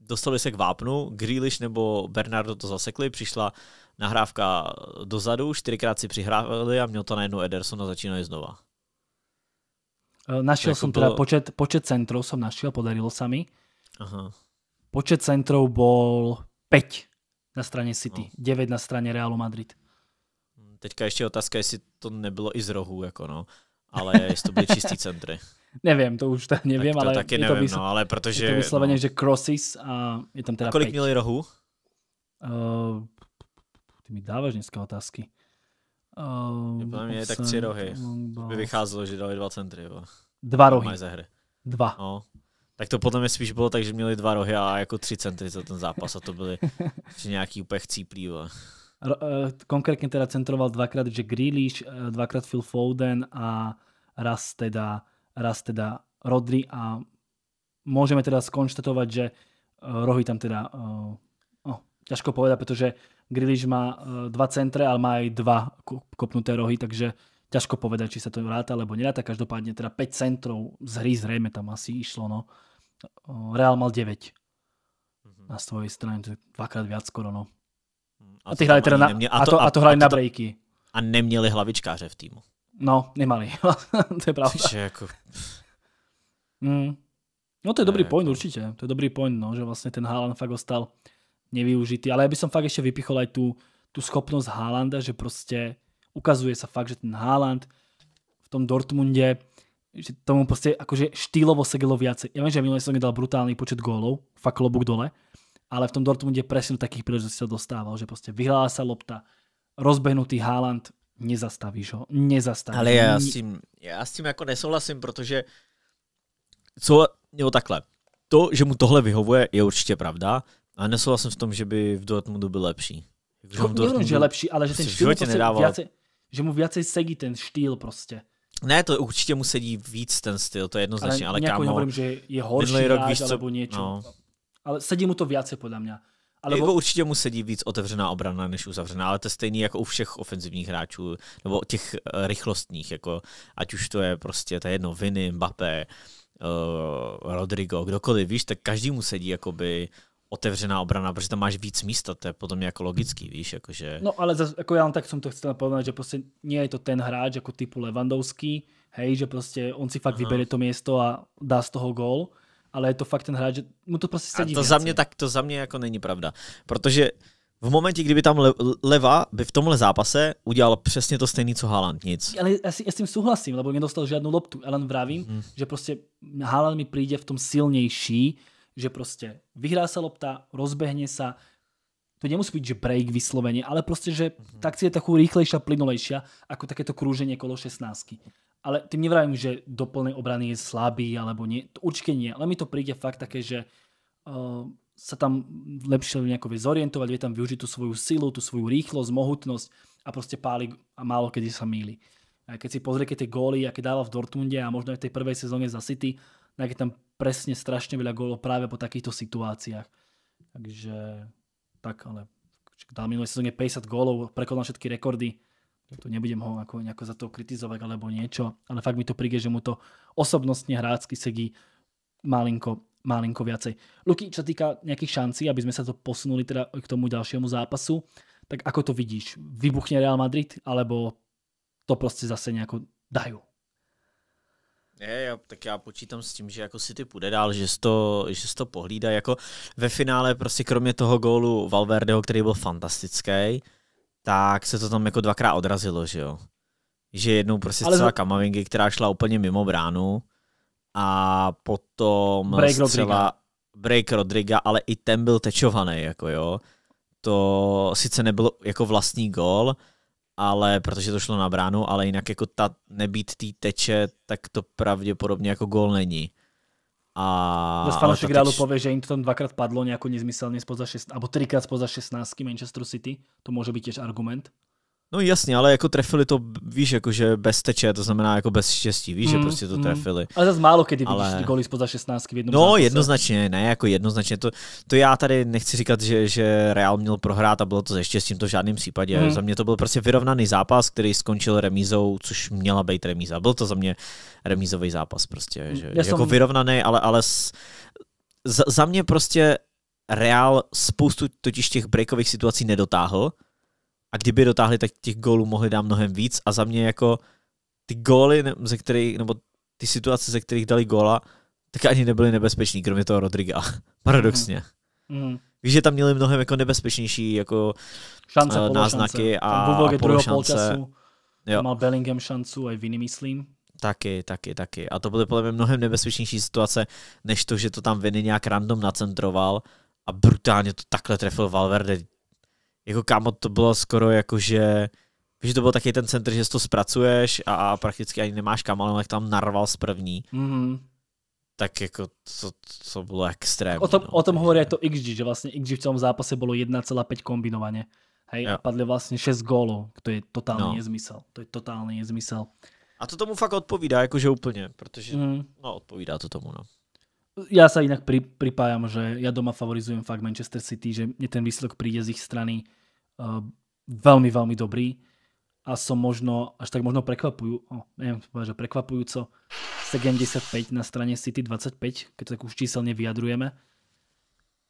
dostali se k vápnu, Grealish nebo Bernardo to zasekli, přišla nahrávka dozadu, čtyřikrát si přihrávali a měl to najednou Ederson a začínali znova. Eh, jako jsem som teda počet, počet centrov jsem našel, podarilo se mi. Aha. Počet centrov byl 5 na straně City, no. 9 na straně Realu Madrid. Teďka ještě otázka, jestli to nebylo i z rohu, jako no. ale *laughs* jestli to byly čistý centry. nevím, to už tak nevím, tak to ale taky je nevím, to vysl... no, ale protože, je to vysloveně, no. že crosses a je tam teda a kolik 5. měli rohu? Uh, mi dáváš dneska otázky. Uh, ehm, je mě je tak tři rohy. By vycházelo, že dali dva centry. Jo. Dva rohy. ze hry. Dva. No. Tak to potom je spíš bylo tak, že měli dva rohy a jako tři centry za ten zápas a to byly *laughs* nějaký úplně chcíplý. Eh, konkrétně teda centroval dvakrát, že Grealish, eh, dvakrát Phil Foden a raz teda, raz teda Rodri a můžeme teda skonštatovat, že eh, rohy tam teda, oh, ťažko povedať, pretože Grilliš má eh, dva centre, ale má aj dva kopnuté rohy, takže ťažko povedať, či sa to vráta alebo neráta. Každopádne teda 5 centrov z hry zrejme tam asi išlo. No. Eh, Real mal 9 mhm. na svojej strane, to je dvakrát viac skoro. No. A, mhm. a, ty hrali teda na, a, to, a, to, a to hrali a to, na breaky. A neměli hlavičkáře v týmu. No, nemali. *laughs* to je pravda. Že jako... mm. No to je dobrý jako... point určitě. To je dobrý point, no, že vlastně ten Haaland fakt ostal nevyužitý. Ale ja by som fakt ešte vypichol aj tú, tú schopnosť Haalanda, že proste ukazuje sa fakt, že ten Haaland v tom Dortmunde že tomu proste akože štýlovo segelo viacej. Ja viem, že minulý som dal brutálny počet gólov, fakt klobúk dole, ale v tom Dortmunde presne do takých príležitostí sa dostával, že proste vyhlála sa lopta, rozbehnutý Haaland, nezastavíš ho, nezastavíš. Ale já s tým, já s tým jako nesouhlasím, protože co, jo takhle, to, že mu tohle vyhovuje, je určitě pravda, a nesouhlasím v tom, že by v Dortmundu byl lepší. Jako že no, Dortmundu, že lepší, ale že prostě ten štýl prostě nedával... viacej, že mu viacej sedí ten štýl prostě. Ne, to určitě mu sedí víc ten styl, to je jednoznačně, ale, ale kámo. Nehovorím, že je horší rok, víš, co... alebo No. Ale sedí mu to více podle mě. Ale Jako určitě mu sedí víc otevřená obrana než uzavřená, ale to je stejný jako u všech ofenzivních hráčů, nebo těch eh, rychlostních, jako, ať už to je prostě, ta jedno, Viny, Mbappé, uh, Rodrigo, kdokoliv, víš, tak každý mu sedí jakoby otevřená obrana, protože tam máš víc místa, to je podle mě jako logický, víš, jakože... No ale zase, jako já tak jsem to chcel napovědět, že prostě nie je to ten hráč jako typu Levandovský, hej, že prostě on si fakt Aha. vybere to město a dá z toho gól, ale je to fakt ten hráč, že mu to prostě sedí. A to za mě tak, to za mě jako není pravda, protože v momentě, kdyby tam le, Leva by v tomhle zápase udělal přesně to stejné, co Haaland, nic. Ale já, si, já s tím souhlasím, lebo nedostal žádnou loptu. Ellen vravím, hmm. že prostě Haaland mi přijde v tom silnější, že proste vyhrá sa lopta, rozbehne sa, to nemusí byť, že break vyslovene, ale proste, že mhm. tak si je takú rýchlejšia, plynulejšia ako takéto krúženie kolo 16. Ale tým nevravím, že do plnej obrany je slabý alebo nie. To určite nie. Ale mi to príde fakt také, že uh, eh, sa tam lepšie nejako vie zorientovať, vie tam využiť tú svoju silu, tú svoju rýchlosť, mohutnosť a proste páli a málo kedy sa mýli. A keď si pozrie, keď tie góly, aké dáva v Dortmunde a možno aj v tej prvej sezóne za City, aké tam presne strašne veľa gólov práve po takýchto situáciách. Takže tak, ale dal minulý sezóne 50 gólov, prekonal všetky rekordy, to nebudem ho ako, nejako za to kritizovať alebo niečo, ale fakt mi to príde, že mu to osobnostne hrácky sedí malinko, malinko viacej. Luky, čo týka nejakých šancí, aby sme sa to posunuli teda k tomu ďalšiemu zápasu, tak ako to vidíš? Vybuchne Real Madrid, alebo to proste zase nejako dajú? Je, já, tak já počítám s tím, že jako City půjde dál, že to, že to pohlídá. Jako ve finále prostě kromě toho gólu Valverdeho, který byl fantastický, tak se to tam jako dvakrát odrazilo, že jo. Že jednou prostě Ale... střela Kamavingy, která šla úplně mimo bránu a potom break střela Rodriga. break Rodriga, ale i ten byl tečovaný, jako jo. To sice nebylo jako vlastní gol ale protože to šlo na bránu, ale jinak jako ta nebýt tý teče, tak to pravděpodobně jako gol není. A... Bez fanúšik Realu teď... že jim to tam dvakrát padlo nejako nezmyselne spoza 16, abo trikrát spoza 16 Manchester City. To může být těž argument. No jasně, ale jako trefili to, víš, jako že bez teče, to znamená jako bez štěstí, víš, mm, že prostě to mm. trefili. Ale zase málo kdy ale... vidíš goly spoza 16 v jednom No zápase. jednoznačně, ne, jako jednoznačně. To, to já tady nechci říkat, že, že Real měl prohrát a bylo to ze štěstím, to v žádném případě. Mm. Za mě to byl prostě vyrovnaný zápas, který skončil remízou, což měla být remíza. Byl to za mě remízový zápas prostě, mm, že, já jako jsem... vyrovnaný, ale, ale s, za, za mě prostě Real spoustu totiž těch breakových situací nedotáhl a kdyby dotáhli, tak těch gólů mohli dát mnohem víc a za mě jako ty góly, ze kterých, nebo ty situace, ze kterých dali góla, tak ani nebyly nebezpeční, kromě toho Rodriga. *laughs* Paradoxně. Mm. Víš, že tam měli mnohem jako nebezpečnější jako šance, uh, náznaky a, a pološance. Jo. Mal Bellingham šancu, a Vini, myslím. Taky, taky, taky. A to byly podle mě mnohem nebezpečnější situace, než to, že to tam Viny nějak random nacentroval a brutálně to takhle trefil Valverde jako kámo, to bylo skoro jako, že že to byl taky ten centr, že to zpracuješ a, a prakticky ani nemáš kam, ale jak tam narval z první. Mm-hmm. Tak jako to, to bylo extrém. O tom, no. o tom hovorí to XG, že vlastně XG v tom zápase bylo 1,5 kombinovaně. Hej, jo. a padly vlastně 6 gólů. To je totální no. nezmysel. To je totální nezmysel. A to tomu fakt odpovídá, jakože úplně, protože mm. no, odpovídá to tomu, no ja sa inak pri, pripájam, že ja doma favorizujem fakt Manchester City, že mne ten výsledok príde z ich strany uh, veľmi, veľmi dobrý a som možno, až tak možno prekvapujú, oh, neviem, povedať, že prekvapujúco 75 na strane City 25, keď to tak už číselne vyjadrujeme,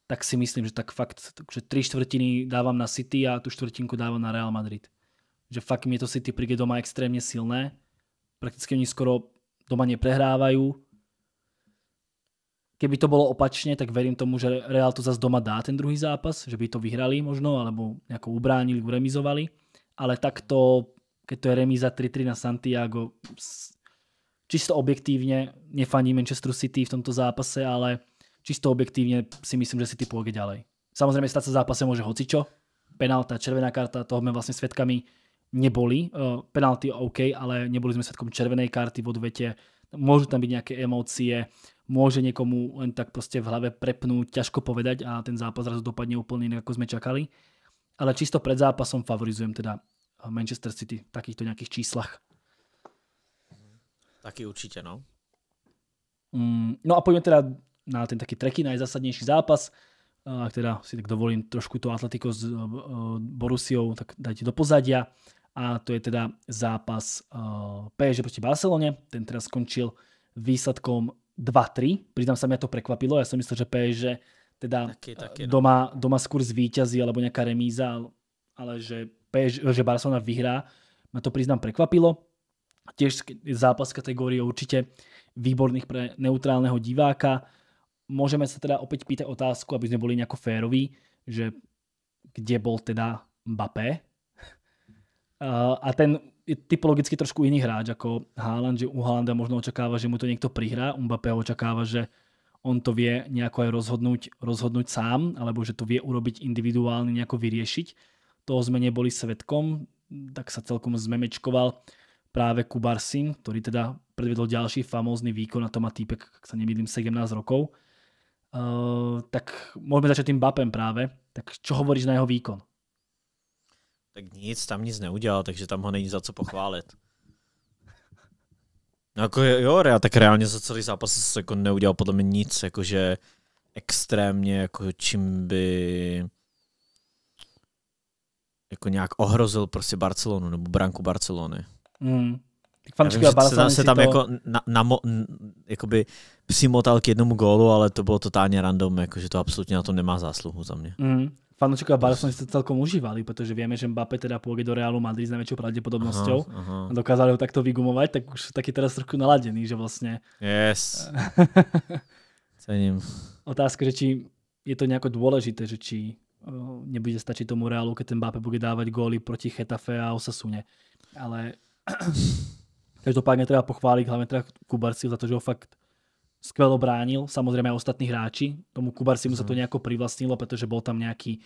tak si myslím, že tak fakt, že tri štvrtiny dávam na City a tú štvrtinku dávam na Real Madrid. Že fakt mi to City príde doma extrémne silné, prakticky oni skoro doma neprehrávajú, Keby to bolo opačne, tak verím tomu, že Real to zase doma dá ten druhý zápas, že by to vyhrali možno, alebo nejako ubránili, uremizovali. Ale takto, keď to je remíza 3-3 na Santiago, čisto objektívne, nefaní Manchester City v tomto zápase, ale čisto objektívne si myslím, že City pôjde ďalej. Samozrejme, stať sa zápase môže hocičo. Penalta, červená karta, toho sme vlastne svetkami neboli. Eh, penalty OK, ale neboli sme svetkom červenej karty v odvete môžu tam byť nejaké emócie, môže niekomu len tak proste v hlave prepnúť, ťažko povedať a ten zápas zrazu dopadne úplne inak, ako sme čakali. Ale čisto pred zápasom favorizujem teda Manchester City v takýchto nejakých číslach. Taky určite, no. Mm, no a poďme teda na ten taký treky, najzasadnejší zápas. Ak teda si tak dovolím trošku to Atletico s uh, eh, Borusiou, tak dajte do pozadia a to je teda zápas uh, eh, PSG proti Barcelone. Ten teda skončil výsledkom 2-3. Priznám sa, mňa to prekvapilo. Ja som myslel, že PSG teda eh, no. doma, doma skôr zvýťazí alebo nejaká remíza, ale že, PSG, že Barcelona vyhrá, ma to priznám prekvapilo. Tiež zápas kategórie určite výborných pre neutrálneho diváka. Môžeme sa teda opäť pýtať otázku, aby sme boli nejako féroví, že kde bol teda Mbappé a ten je typologicky trošku iný hráč ako Haaland, že u Haalanda možno očakáva, že mu to niekto prihrá, u Mbappé očakáva, že on to vie nejako aj rozhodnúť, rozhodnúť sám, alebo že to vie urobiť individuálne, nejako vyriešiť. Toho sme neboli svetkom, tak sa celkom zmemečkoval práve Kubarsin, ktorý teda predvedol ďalší famózny výkon na Toma týpek, ak sa nemýlim, 17 rokov. Uh, tak môžeme začať tým Bapem práve. Tak čo hovoríš na jeho výkon? Tak nic, tam nic neudělal, takže tam ho není za co pochválit. No jako jo, já tak reálně za celý zápas se jako neudělal podle mě nic, jakože extrémně, jako čím by jako nějak ohrozil prostě Barcelonu nebo branku Barcelony. Mm. Tak vím, se tam, se tam to... jako, na, na, na, by přimotal k jednomu gólu, ale to bylo totálně random, jakože to absolutně na to nemá zásluhu za mě. Mm fanúšikov Barcelony si to celkom užívali, pretože vieme, že Mbappé teda pôjde do Realu Madrid s najväčšou pravdepodobnosťou aha, a dokázali ho takto vygumovať, tak už taký teraz trošku naladený, že vlastne... Yes. *laughs* Cením. Otázka, že či je to nejako dôležité, že či eh, nebude stačiť tomu Realu, keď ten Mbappé bude dávať góly proti Chetafe a Osasune. Ale *clears throat* každopádne treba pochváliť hlavne teda Kubarci za to, že ho fakt skvelo bránil, samozrejme aj ostatní hráči. Tomu Kubarsi mu sa to mhm. nejako privlastnilo, pretože bol tam nejaký,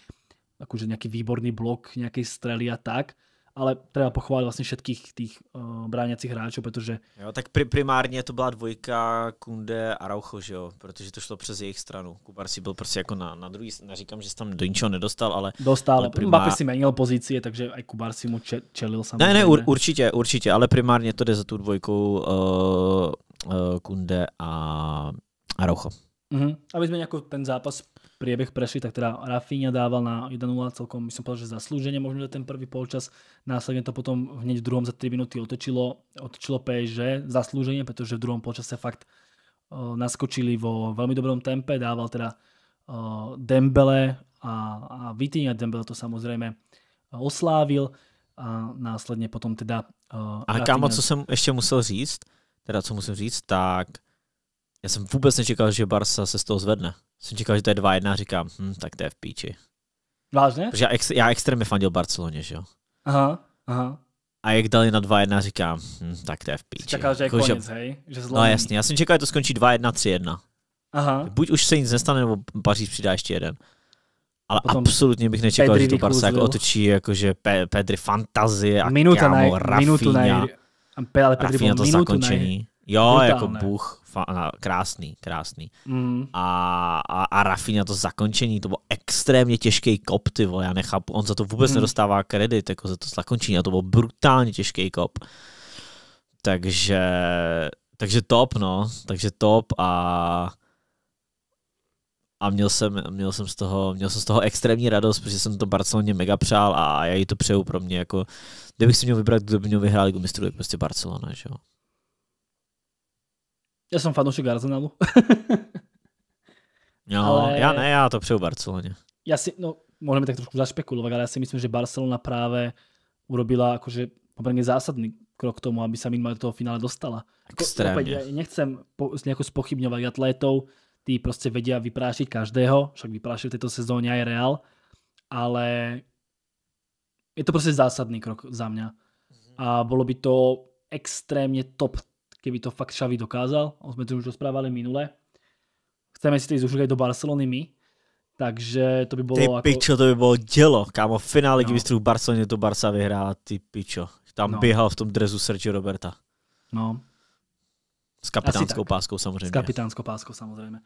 akože nejaký výborný blok, nejakej strely a tak ale treba pochválit vlastně všetkých tých uh, eh, bráněcích hráčů, protože... Jo, tak pri, primárně to byla dvojka Kunde a Raucho, že jo? Protože to šlo přes jejich stranu. Kubar si byl prostě jako na, na druhý, neříkám, že tam do ničeho nedostal, ale... Dostal, ale primár... Mbappé si měnil pozici, takže aj Kubar si mu če, čelil samozřejmě. Ne, ne, ur, určitě, určitě, ale primárně to jde za tu dvojkou uh, eh, uh, eh, Kunde a Araucho. Mm-hmm. Aby jsme jako ten zápas priebeh prešli, tak teda Rafinha dával na 1-0 celkom, myslím povedal, že zaslúženie možno za ten prvý polčas. Následne to potom hneď v druhom za 3 minúty otočilo, otočilo PSG zaslúženie, pretože v druhom polčase fakt naskočili vo veľmi dobrom tempe, dával teda Dembele a, a Vitinha Dembele to samozrejme oslávil a následně potom teda... Uh, a kámo, co jsem ještě musel říct, teda co musím říct, tak já jsem vůbec nečekal, že Barca se z toho zvedne jsem čekal, že to je 2-1 říkám, hm, tak to je v píči. Vážně? Protože já, ex, já extrémně fandil Barceloně, že jo? Aha, aha. A jak dali na 2-1, říkám, hm, tak to je v píči. Jsi čekal, že je jako, konec, že... hej? Že no, zlomí. no jasně, já jsem čekal, že to skončí 2-1, 3-1. Aha. Buď už se nic nestane, nebo Paříž přidá ještě jeden. Ale Potom absolutně bych nečekal, Pedri že to Barca jako otočí, jakože Pe- Pedri fantazie a minuta kámo, na, Rafinha. Minutu na, ale Pedri Rafinha to minutu zakončení. Jo, Brutálné. jako Bůh, krásný, krásný. Mm. A, a, a Rafinha to zakončení, to bylo extrémně těžký kop, ty vole, já nechápu, on za to vůbec mm. nedostává kredit, jako za to zakončení, a to byl brutálně těžký kop. Takže, takže top, no, takže top a a měl jsem, měl jsem, z toho, měl jsem z toho extrémní radost, protože jsem to Barceloně mega přál a já jí to přeju pro mě. Jako, kdybych si měl vybrat, kdo by měl vyhrát Ligu mistrů, tak prostě Barcelona. Že? Já jsem fanoušek Arsenalu. *laughs* no, ale... já ne, já to přeju Barceloně. Já si, no, můžeme tak trošku zašpekulovat, ale já si myslím, že Barcelona právě urobila jakože poměrně zásadný krok k tomu, aby se minimálně do toho finále dostala. Jako, extrémně. ja nechcem po, nejako spochybňovat atletou, tí prostě vedia vyprášiť každého, však vyprášil v této sezóně aj Real, ale je to prostě zásadný krok za mňa. A bylo by to extrémně top keby to fakt Xavi dokázal, o sme tu už rozprávali minule. Chceme si už zužili do Barcelony my, takže to by bolo... Ty ako... pičo, to by bolo dielo, kámo, v finále, no. kdyby v Barcelone to Barca vyhrála, ty pičo. Tam no. běhal v tom drezu Sergio Roberta. No. S kapitánskou páskou samozřejmě. S kapitánskou páskou samozřejmě.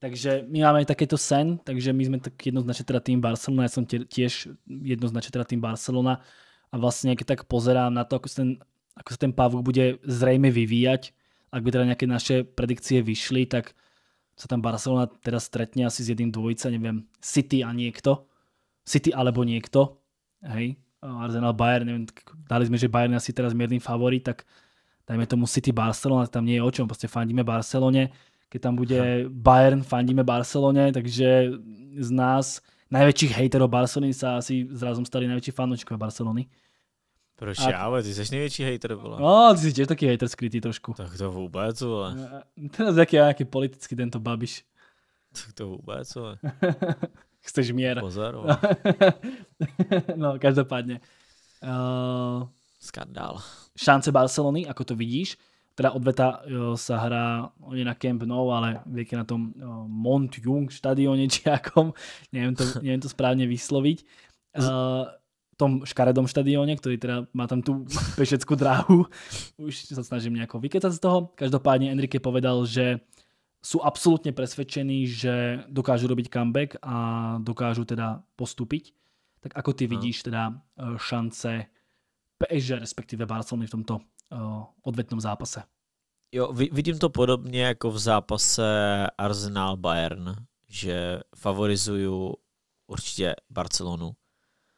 Takže my máme takéto sen, takže my jsme tak jednoznačně teda tým Barcelona, ja som tiež jednoznačně teda tým Barcelona a vlastně keď tak pozerám na to, ako ten ako sa ten pavúk bude zrejme vyvíjať, ak by teda nejaké naše predikcie vyšli, tak sa tam Barcelona teraz stretne asi s jedným dvojica, neviem, City a niekto. City alebo niekto. Hej, Arsenal, Bayern, neviem, dali sme, že Bayern asi teraz mierný favorit, tak dajme tomu City, Barcelona, tam nie je o čom, proste fandíme Barcelone, keď tam bude Bayern, fandíme Barcelone, takže z nás najväčších hejterov Barcelony sa asi zrazom stali najväčší fanúčkové Barcelony. Proč a... já, ty jsi největší hater, vole. No, ty jsi taky hater skrytý trošku. Tak to vůbec, vole. No, *laughs* Teraz jak je nějaký politicky tento babiš. Tak to vůbec, vole. *laughs* Chceš měr. Pozor, vole. *laughs* no, každopádně. Uh... Skandál. Šance Barcelony, jako to vidíš, teda odveta jo, sa hrá je na Camp Nou, ale viek na tom jo, eh, Mont Jung štadióne či akom, neviem to, neviem to správne vysloviť. Uh, eh, tom škaredom štadióne, ktorý teda má tam tú pešeckú dráhu. Už sa snažím nejako vykecať z toho. Každopádne Enrique povedal, že sú absolútne presvedčení, že dokážu robiť comeback a dokážu teda postúpiť. Tak ako ty no. vidíš teda e, šance PSG, respektive Barcelony v tomto e, odvetnom zápase? Jo, vidím to podobně jako v zápase Arsenal-Bayern, že favorizujú určitě Barcelonu.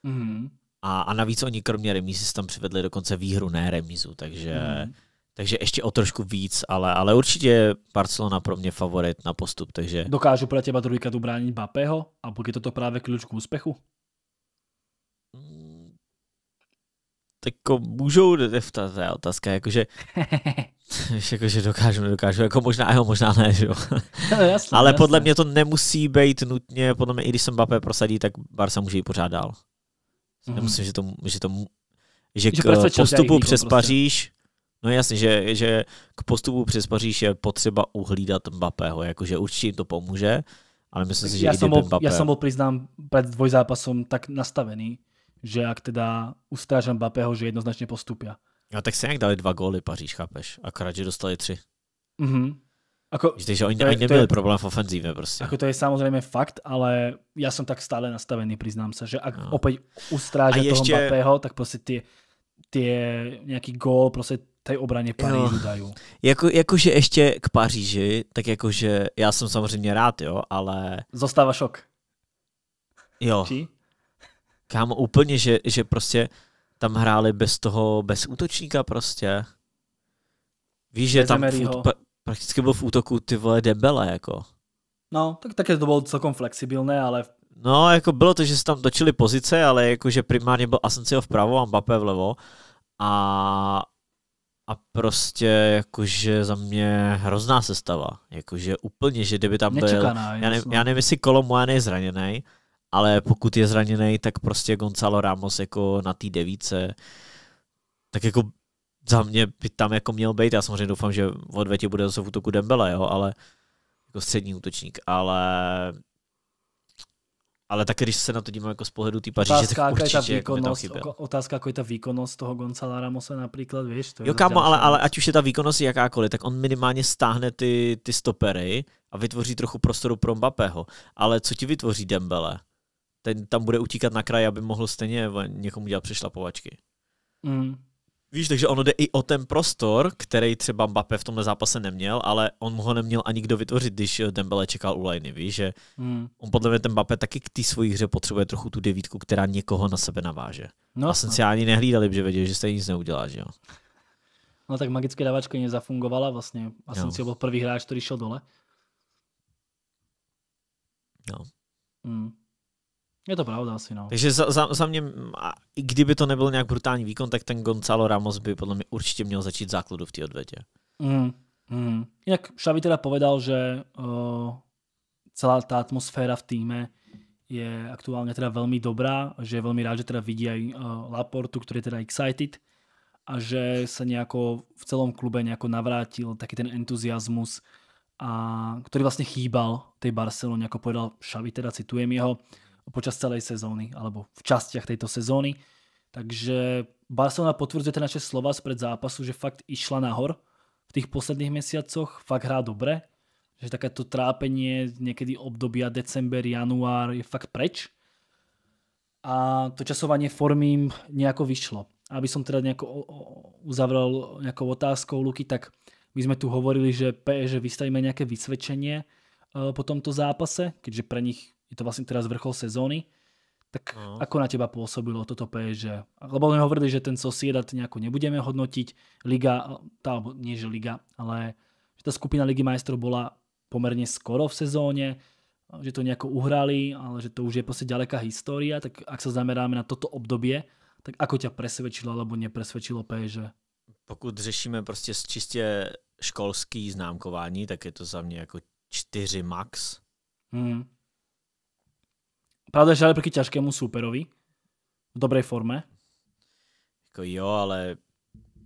Mm. A, a navíc oni kromě remízy tam přivedli dokonce výhru, ne remízu, takže, mm. takže ještě o trošku víc, ale, ale určitě je Barcelona pro mě favorit na postup. Takže... Dokážu pro těba trojka tu bránit Mbappého a bude to právě klíč k úspěchu? Mm. Tak jako můžou, to je ta, ta otázka, jakože *laughs* jakože dokážu, nedokážu, jako možná jo, možná ne, že jo. *laughs* No, jasný, Ale jasný. podle mě to nemusí být nutně, podle mě i když se Mbappé prosadí, tak Barca může jít pořád dál. Mm. Myslím, že to, že to že, že k prostě eh, postupu přes prostě. Paříž, no jasně, že, že k postupu přes Paříž je potřeba uhlídat Mbappého, jakože určitě jim to pomůže, ale myslím si, že já jsem byl Mbappé. Já jsem byl, přiznám, před dvojzápasem tak nastavený, že jak teda ustrážam Mbappého, že jednoznačně postupia. A tak se nějak dali dva góly Paříž, chápeš? Akorát, že dostali tři. Mhm. Ako, takže oni to je, neměli je, problém v ofenzíve prostě. Ako to je samozřejmě fakt, ale já jsem tak stále nastavený, přiznám se, že ak no. opět ustráže toho ještě... Mbappého, tak prostě ty, ty nějaký gól prostě té obraně Parížu no. dají. Jako, jakože ještě k Paříži, tak jakože já jsem samozřejmě rád, jo, ale... Zostává šok. Jo. Či? Kámo, úplně, že, že prostě tam hráli bez toho, bez útočníka prostě. Víš, že tam furt, prakticky byl v útoku ty vole debele, jako. No, tak také to bylo celkom flexibilné, ale... No, jako bylo to, že se tam točili pozice, ale jakože primárně byl Asensio vpravo a Mbappé vlevo. A, a prostě jakože za mě hrozná sestava. Jakože úplně, že kdyby tam byl... Já, já nevím, jestli Kolo je zraněný, ale pokud je zraněný, tak prostě Gonzalo Ramos jako na té devíce tak jako za mě by tam jako měl být. Já samozřejmě doufám, že v odvetě bude zase v útoku Dembele, jo, ale jako střední útočník, ale ale tak když se na to dívám jako z pohledu té Paříže, otázka, tak určitě jako ta výkonnost, jako tam Otázka, jako je ta výkonnost toho Gonzala Ramosa například, víš? To jo, kámo, ale, ale ať už je ta výkonnost jakákoliv, tak on minimálně stáhne ty, ty stopery a vytvoří trochu prostoru pro Mbappého. Ale co ti vytvoří Dembele? Ten tam bude utíkat na kraj, aby mohl stejně někomu dělat přešlapovačky. Mm. Víš, takže ono jde i o ten prostor, který třeba Mbappé v tomhle zápase neměl, ale on ho neměl ani kdo vytvořit, když eh, Dembele čekal u Lajny, víš, že hmm. on podle mě ten Mbappé taky k té svojí hře potřebuje trochu tu devítku, která někoho na sebe naváže. No, a jsem no. si ani nehlídali, že věděl, že se nic neudělá, že jo. No tak magické dávačka nezafungovala vlastně. si byl první hráč, který šel dole. No. Hmm. Je to pravda asi, no. Takže za, za, za mě, i kdyby to nebyl nějak brutální výkon, tak ten Gonzalo Ramos by podle mě určitě měl začít základu v té odvetě. Mm, mm. Jinak Šavi teda povedal, že uh, celá ta atmosféra v týme je aktuálně teda velmi dobrá, že je velmi rád, že teda vidí aj uh, Laportu, který je teda excited a že se nějako v celom klube nějako navrátil taky ten entuziasmus, a, který vlastně chýbal tej Barceloně, jako povedal Šavi, teda citujem jeho, počas celej sezóny alebo v častiach tejto sezóny. Takže Barcelona potvrdzuje tie naše slova spred zápasu, že fakt išla nahor v tých posledných mesiacoch, fakt hrá dobre, že takéto trápenie niekedy obdobia december, január je fakt preč a to časovanie formy im nejako vyšlo. Aby som teda nejako uzavrel nejakou otázkou Luky, tak my sme tu hovorili, že PSG vystavíme nejaké vysvedčenie e, po tomto zápase, keďže pre nich je to vlastne teraz vrchol sezóny, tak -huh. No. ako na teba pôsobilo toto PSG? Lebo oni hovorili, že ten Sociedad nejako nebudeme hodnotiť, liga, tá, alebo nie že liga, ale že tá skupina Ligy majstrov bola pomerne skoro v sezóne, že to nejako uhrali, ale že to už je proste ďaleká história, tak ak sa zameráme na toto obdobie, tak ako ťa presvedčilo alebo nepresvedčilo PSG? Pokud řešíme prostě čistě školský známkování, tak je to za mě jako čtyři max. Mm. Pravda, že ale proti ťažkému superovi V dobrej forme. Jako jo, ale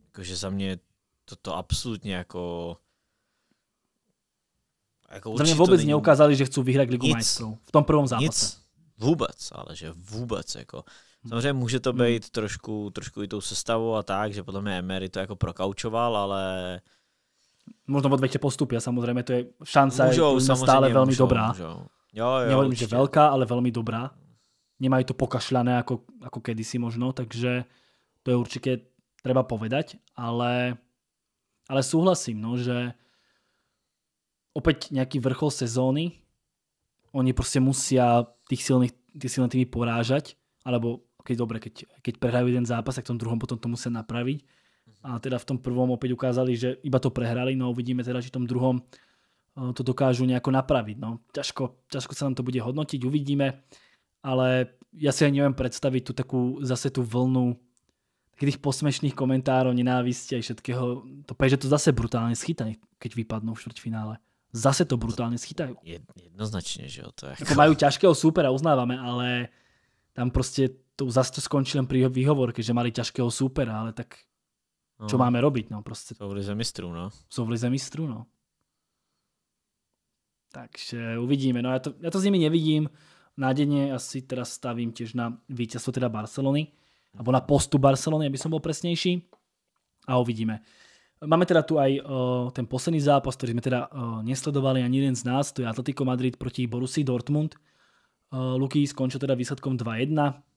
jakože za mě toto absolutně jako... jako za mě vůbec není... neukázali, že chcou vyhrát Ligu mistrů v tom prvom zápase. Nic. Vůbec, ale že vůbec jako. Hm. Samozřejmě může to hm. být hmm. trošku, trošku i tou sestavou a tak, že podle mě Emery to jako prokaučoval, ale... Možná odveďte postupy a samozřejmě to je šance můžou, je stále velmi můžou, dobrá. Můžou. Jo, jo, Nehovorím, že veľká, ale veľmi dobrá. Nemajú to pokašľané ako, ako kedysi možno, takže to je určite treba povedať, ale, ale súhlasím, no, že opäť nejaký vrchol sezóny, oni proste musia tých silných, tých silných týmy porážať, alebo keď dobre, keď, keď prehrajú jeden zápas, tak v tom druhom potom to musia napraviť. A teda v tom prvom opäť ukázali, že iba to prehrali, no uvidíme teda, či v tom druhom Eh, to dokážu nejako napraviť. No, ťažko, ťažko sa nám to bude hodnotiť, uvidíme, ale ja si ani neviem predstaviť tú takú zase tú vlnu tých posmešných komentárov, nenávisti a všetkého. To že to zase brutálne schytá, keď vypadnú v štvrťfinále. Zase to brutálne schytajú. Jednoznačne, že jo. To je jako- ako... majú ťažkého súpera, uznávame, ale tam prostě to zase to skončí len pri výhovorke, že mali ťažkého súpera, ale tak no. Čo máme robiť, no prostě. Jsou v lize mistrů, no. Jsou v lize mistrů, no. Takže uvidíme. No já to, já to s nimi nevidím. Nádeně asi teda stavím tiež na víťazstvo teda Barcelony, Abo na postu Barcelony, aby som bol presnejší. A uvidíme. Máme teda tu aj o, ten posledný zápas, ktorý sme teda o, nesledovali ani jeden z nás, to je Atletico Madrid proti Borussii Dortmund. Uh, Luky skončil teda výsledkom 2-1,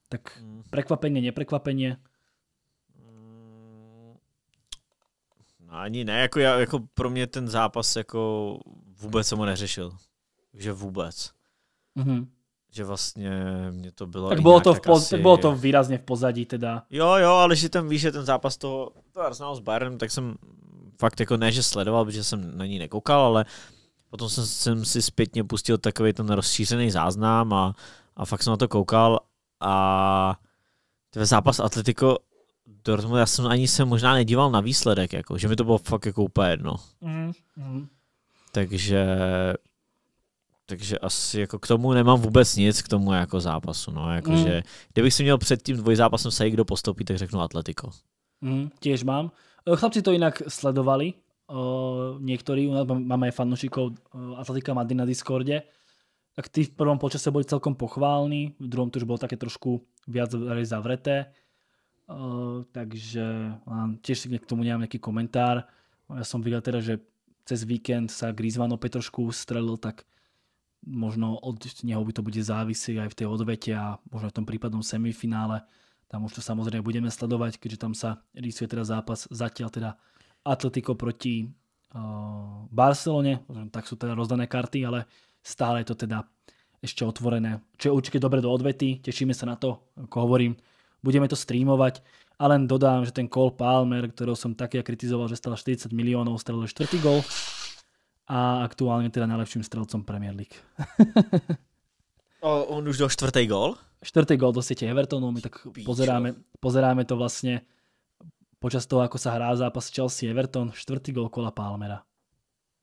tak mm. prekvapenie, neprekvapenie Ani ne, jako, já, jako pro mě ten zápas jako vůbec jsem ho neřešil. Že vůbec. Mm-hmm. Že vlastně mě to bylo tak bylo, to v poz, asi... bylo to výrazně v pozadí teda. Jo, jo, ale že tam víš, že ten zápas toho, to Arsenal s Bayernem, tak jsem fakt jako ne, že sledoval, protože jsem na ní nekoukal, ale potom jsem, jsem si zpětně pustil takový ten rozšířený záznam a, a fakt jsem na to koukal a ten zápas Atletico Dortmund, já jsem ani se možná nedíval na výsledek, jako, že mi to bylo fakt jako úplně jedno. Mm, hmm Takže takže asi jako k tomu nemám vůbec nic, k tomu jako zápasu. No, jako mm. že, kdybych si měl před tím dvojzápasem se kdo postoupí, tak řeknu Atletico. Mm, těž mám. Eh, chlapci to jinak sledovali, Uh, u nás máme aj fanúšikov uh, eh, Atletika na Discordě tak ty v prvom počase byli celkom pochvální v druhém to už bylo také trošku viac zavreté. Eh, takže tiež k tomu nemám nejaký komentár. Ja som videl teda, že cez víkend sa Griezmann opäť trošku strelil, tak možno od neho by to bude závisieť aj v tej odvete a možno v tom prípadnom semifinále. Tam už to samozrejme budeme sledovať, keďže tam sa rysuje teda zápas zatiaľ teda Atletico proti eh, Barcelone. Tak sú teda rozdané karty, ale stále je to teda ešte otvorené. Čo je určite dobre do odvety. Tešíme sa na to, ako hovorím, budeme to streamovať. A len dodám, že ten Cole Palmer, ktorého som také kritizoval, že stal 40 miliónov, strelil čtvrtý gol a aktuálne teda najlepším strelcom Premier League. *laughs* o, on už do čtvrtý gol? Čtvrtý gol do siete Evertonu, my tak pozeráme, pozeráme to vlastne počas toho, ako sa hrá zápas Chelsea Everton, Čtvrtý gol kola Palmera.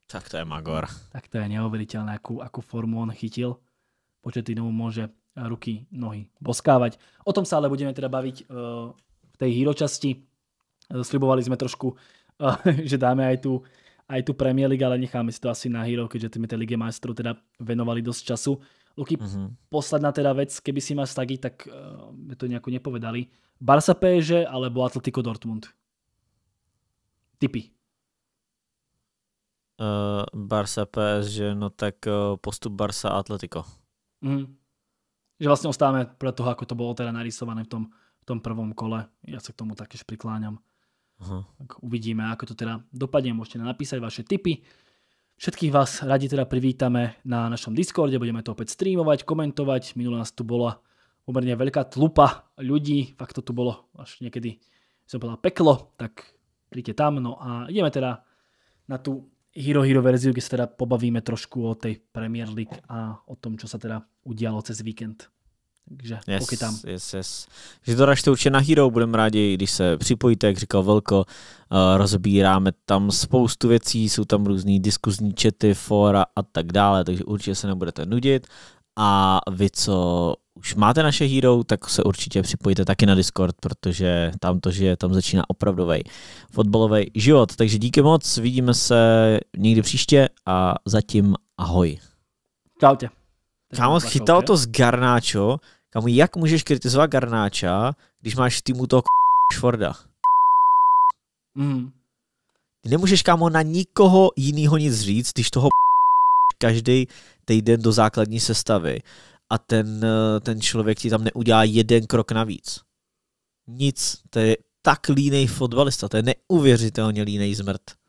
Tak to je Magor. Tak to je neuveriteľné, akú, akú formu on chytil. Početinovu môže ruky, nohy boskávať. O tom sa ale budeme teda baviť eh, v tej hero časti. Eh, slibovali sme trošku, eh, *laughs* že dáme aj tu aj tu Premier League, ale necháme si to asi na hero, keďže tým tej Ligue majstrov teda venovali dosť času. Luky, mm -hmm. posledná teda vec, keby si máš tagy, tak by to nejako nepovedali. Barca PSG alebo Atletico Dortmund? tipy Uh, Barca PSG, no tak uh, postup Barca Atletico. Mm že vlastne ostávame pre toho, ako to bolo teda narysované v tom, v tom prvom kole. Ja sa k tomu takéž prikláňam. Tak uvidíme, ako to teda dopadne. Môžete napísať vaše tipy. Všetkých vás radi teda privítame na našom Discorde, budeme to opäť streamovať, komentovať. Minulé nás tu bola pomerne veľká tlupa ľudí, fakt to tu bolo až niekedy, som povedal, peklo, tak príďte tam. No a ideme teda na tú Hero Hero verziu, kde se teda pobavíme trošku o tej Premier League a o tom, čo sa teda udialo cez víkend. Takže yes, tam, Yes, yes. Že doražte určitě na Hero, budeme rádi, když se připojíte, jak říkal Velko, uh, rozbíráme tam spoustu věcí, jsou tam různý diskuzní čety, fora a tak dále, takže určitě se nebudete nudit a vy, co už máte naše hero, tak se určitě připojíte taky na Discord, protože tam to žije, tam začíná opravdový fotbalový život. Takže díky moc, vidíme se někdy příště a zatím ahoj. Čau tě. Kámo, chytal to z Garnáčo. Kámo, jak můžeš kritizovat Garnáča, když máš v týmu toho Šforda? Mm. nemůžeš, kámo, na nikoho jiného nic říct, když toho každý týden do základní sestavy a ten, eh, ten člověk ti tam neudělá jeden krok navíc. Nic. To je tak línej fotbalista, to je neuvěřitelně línej zmrt.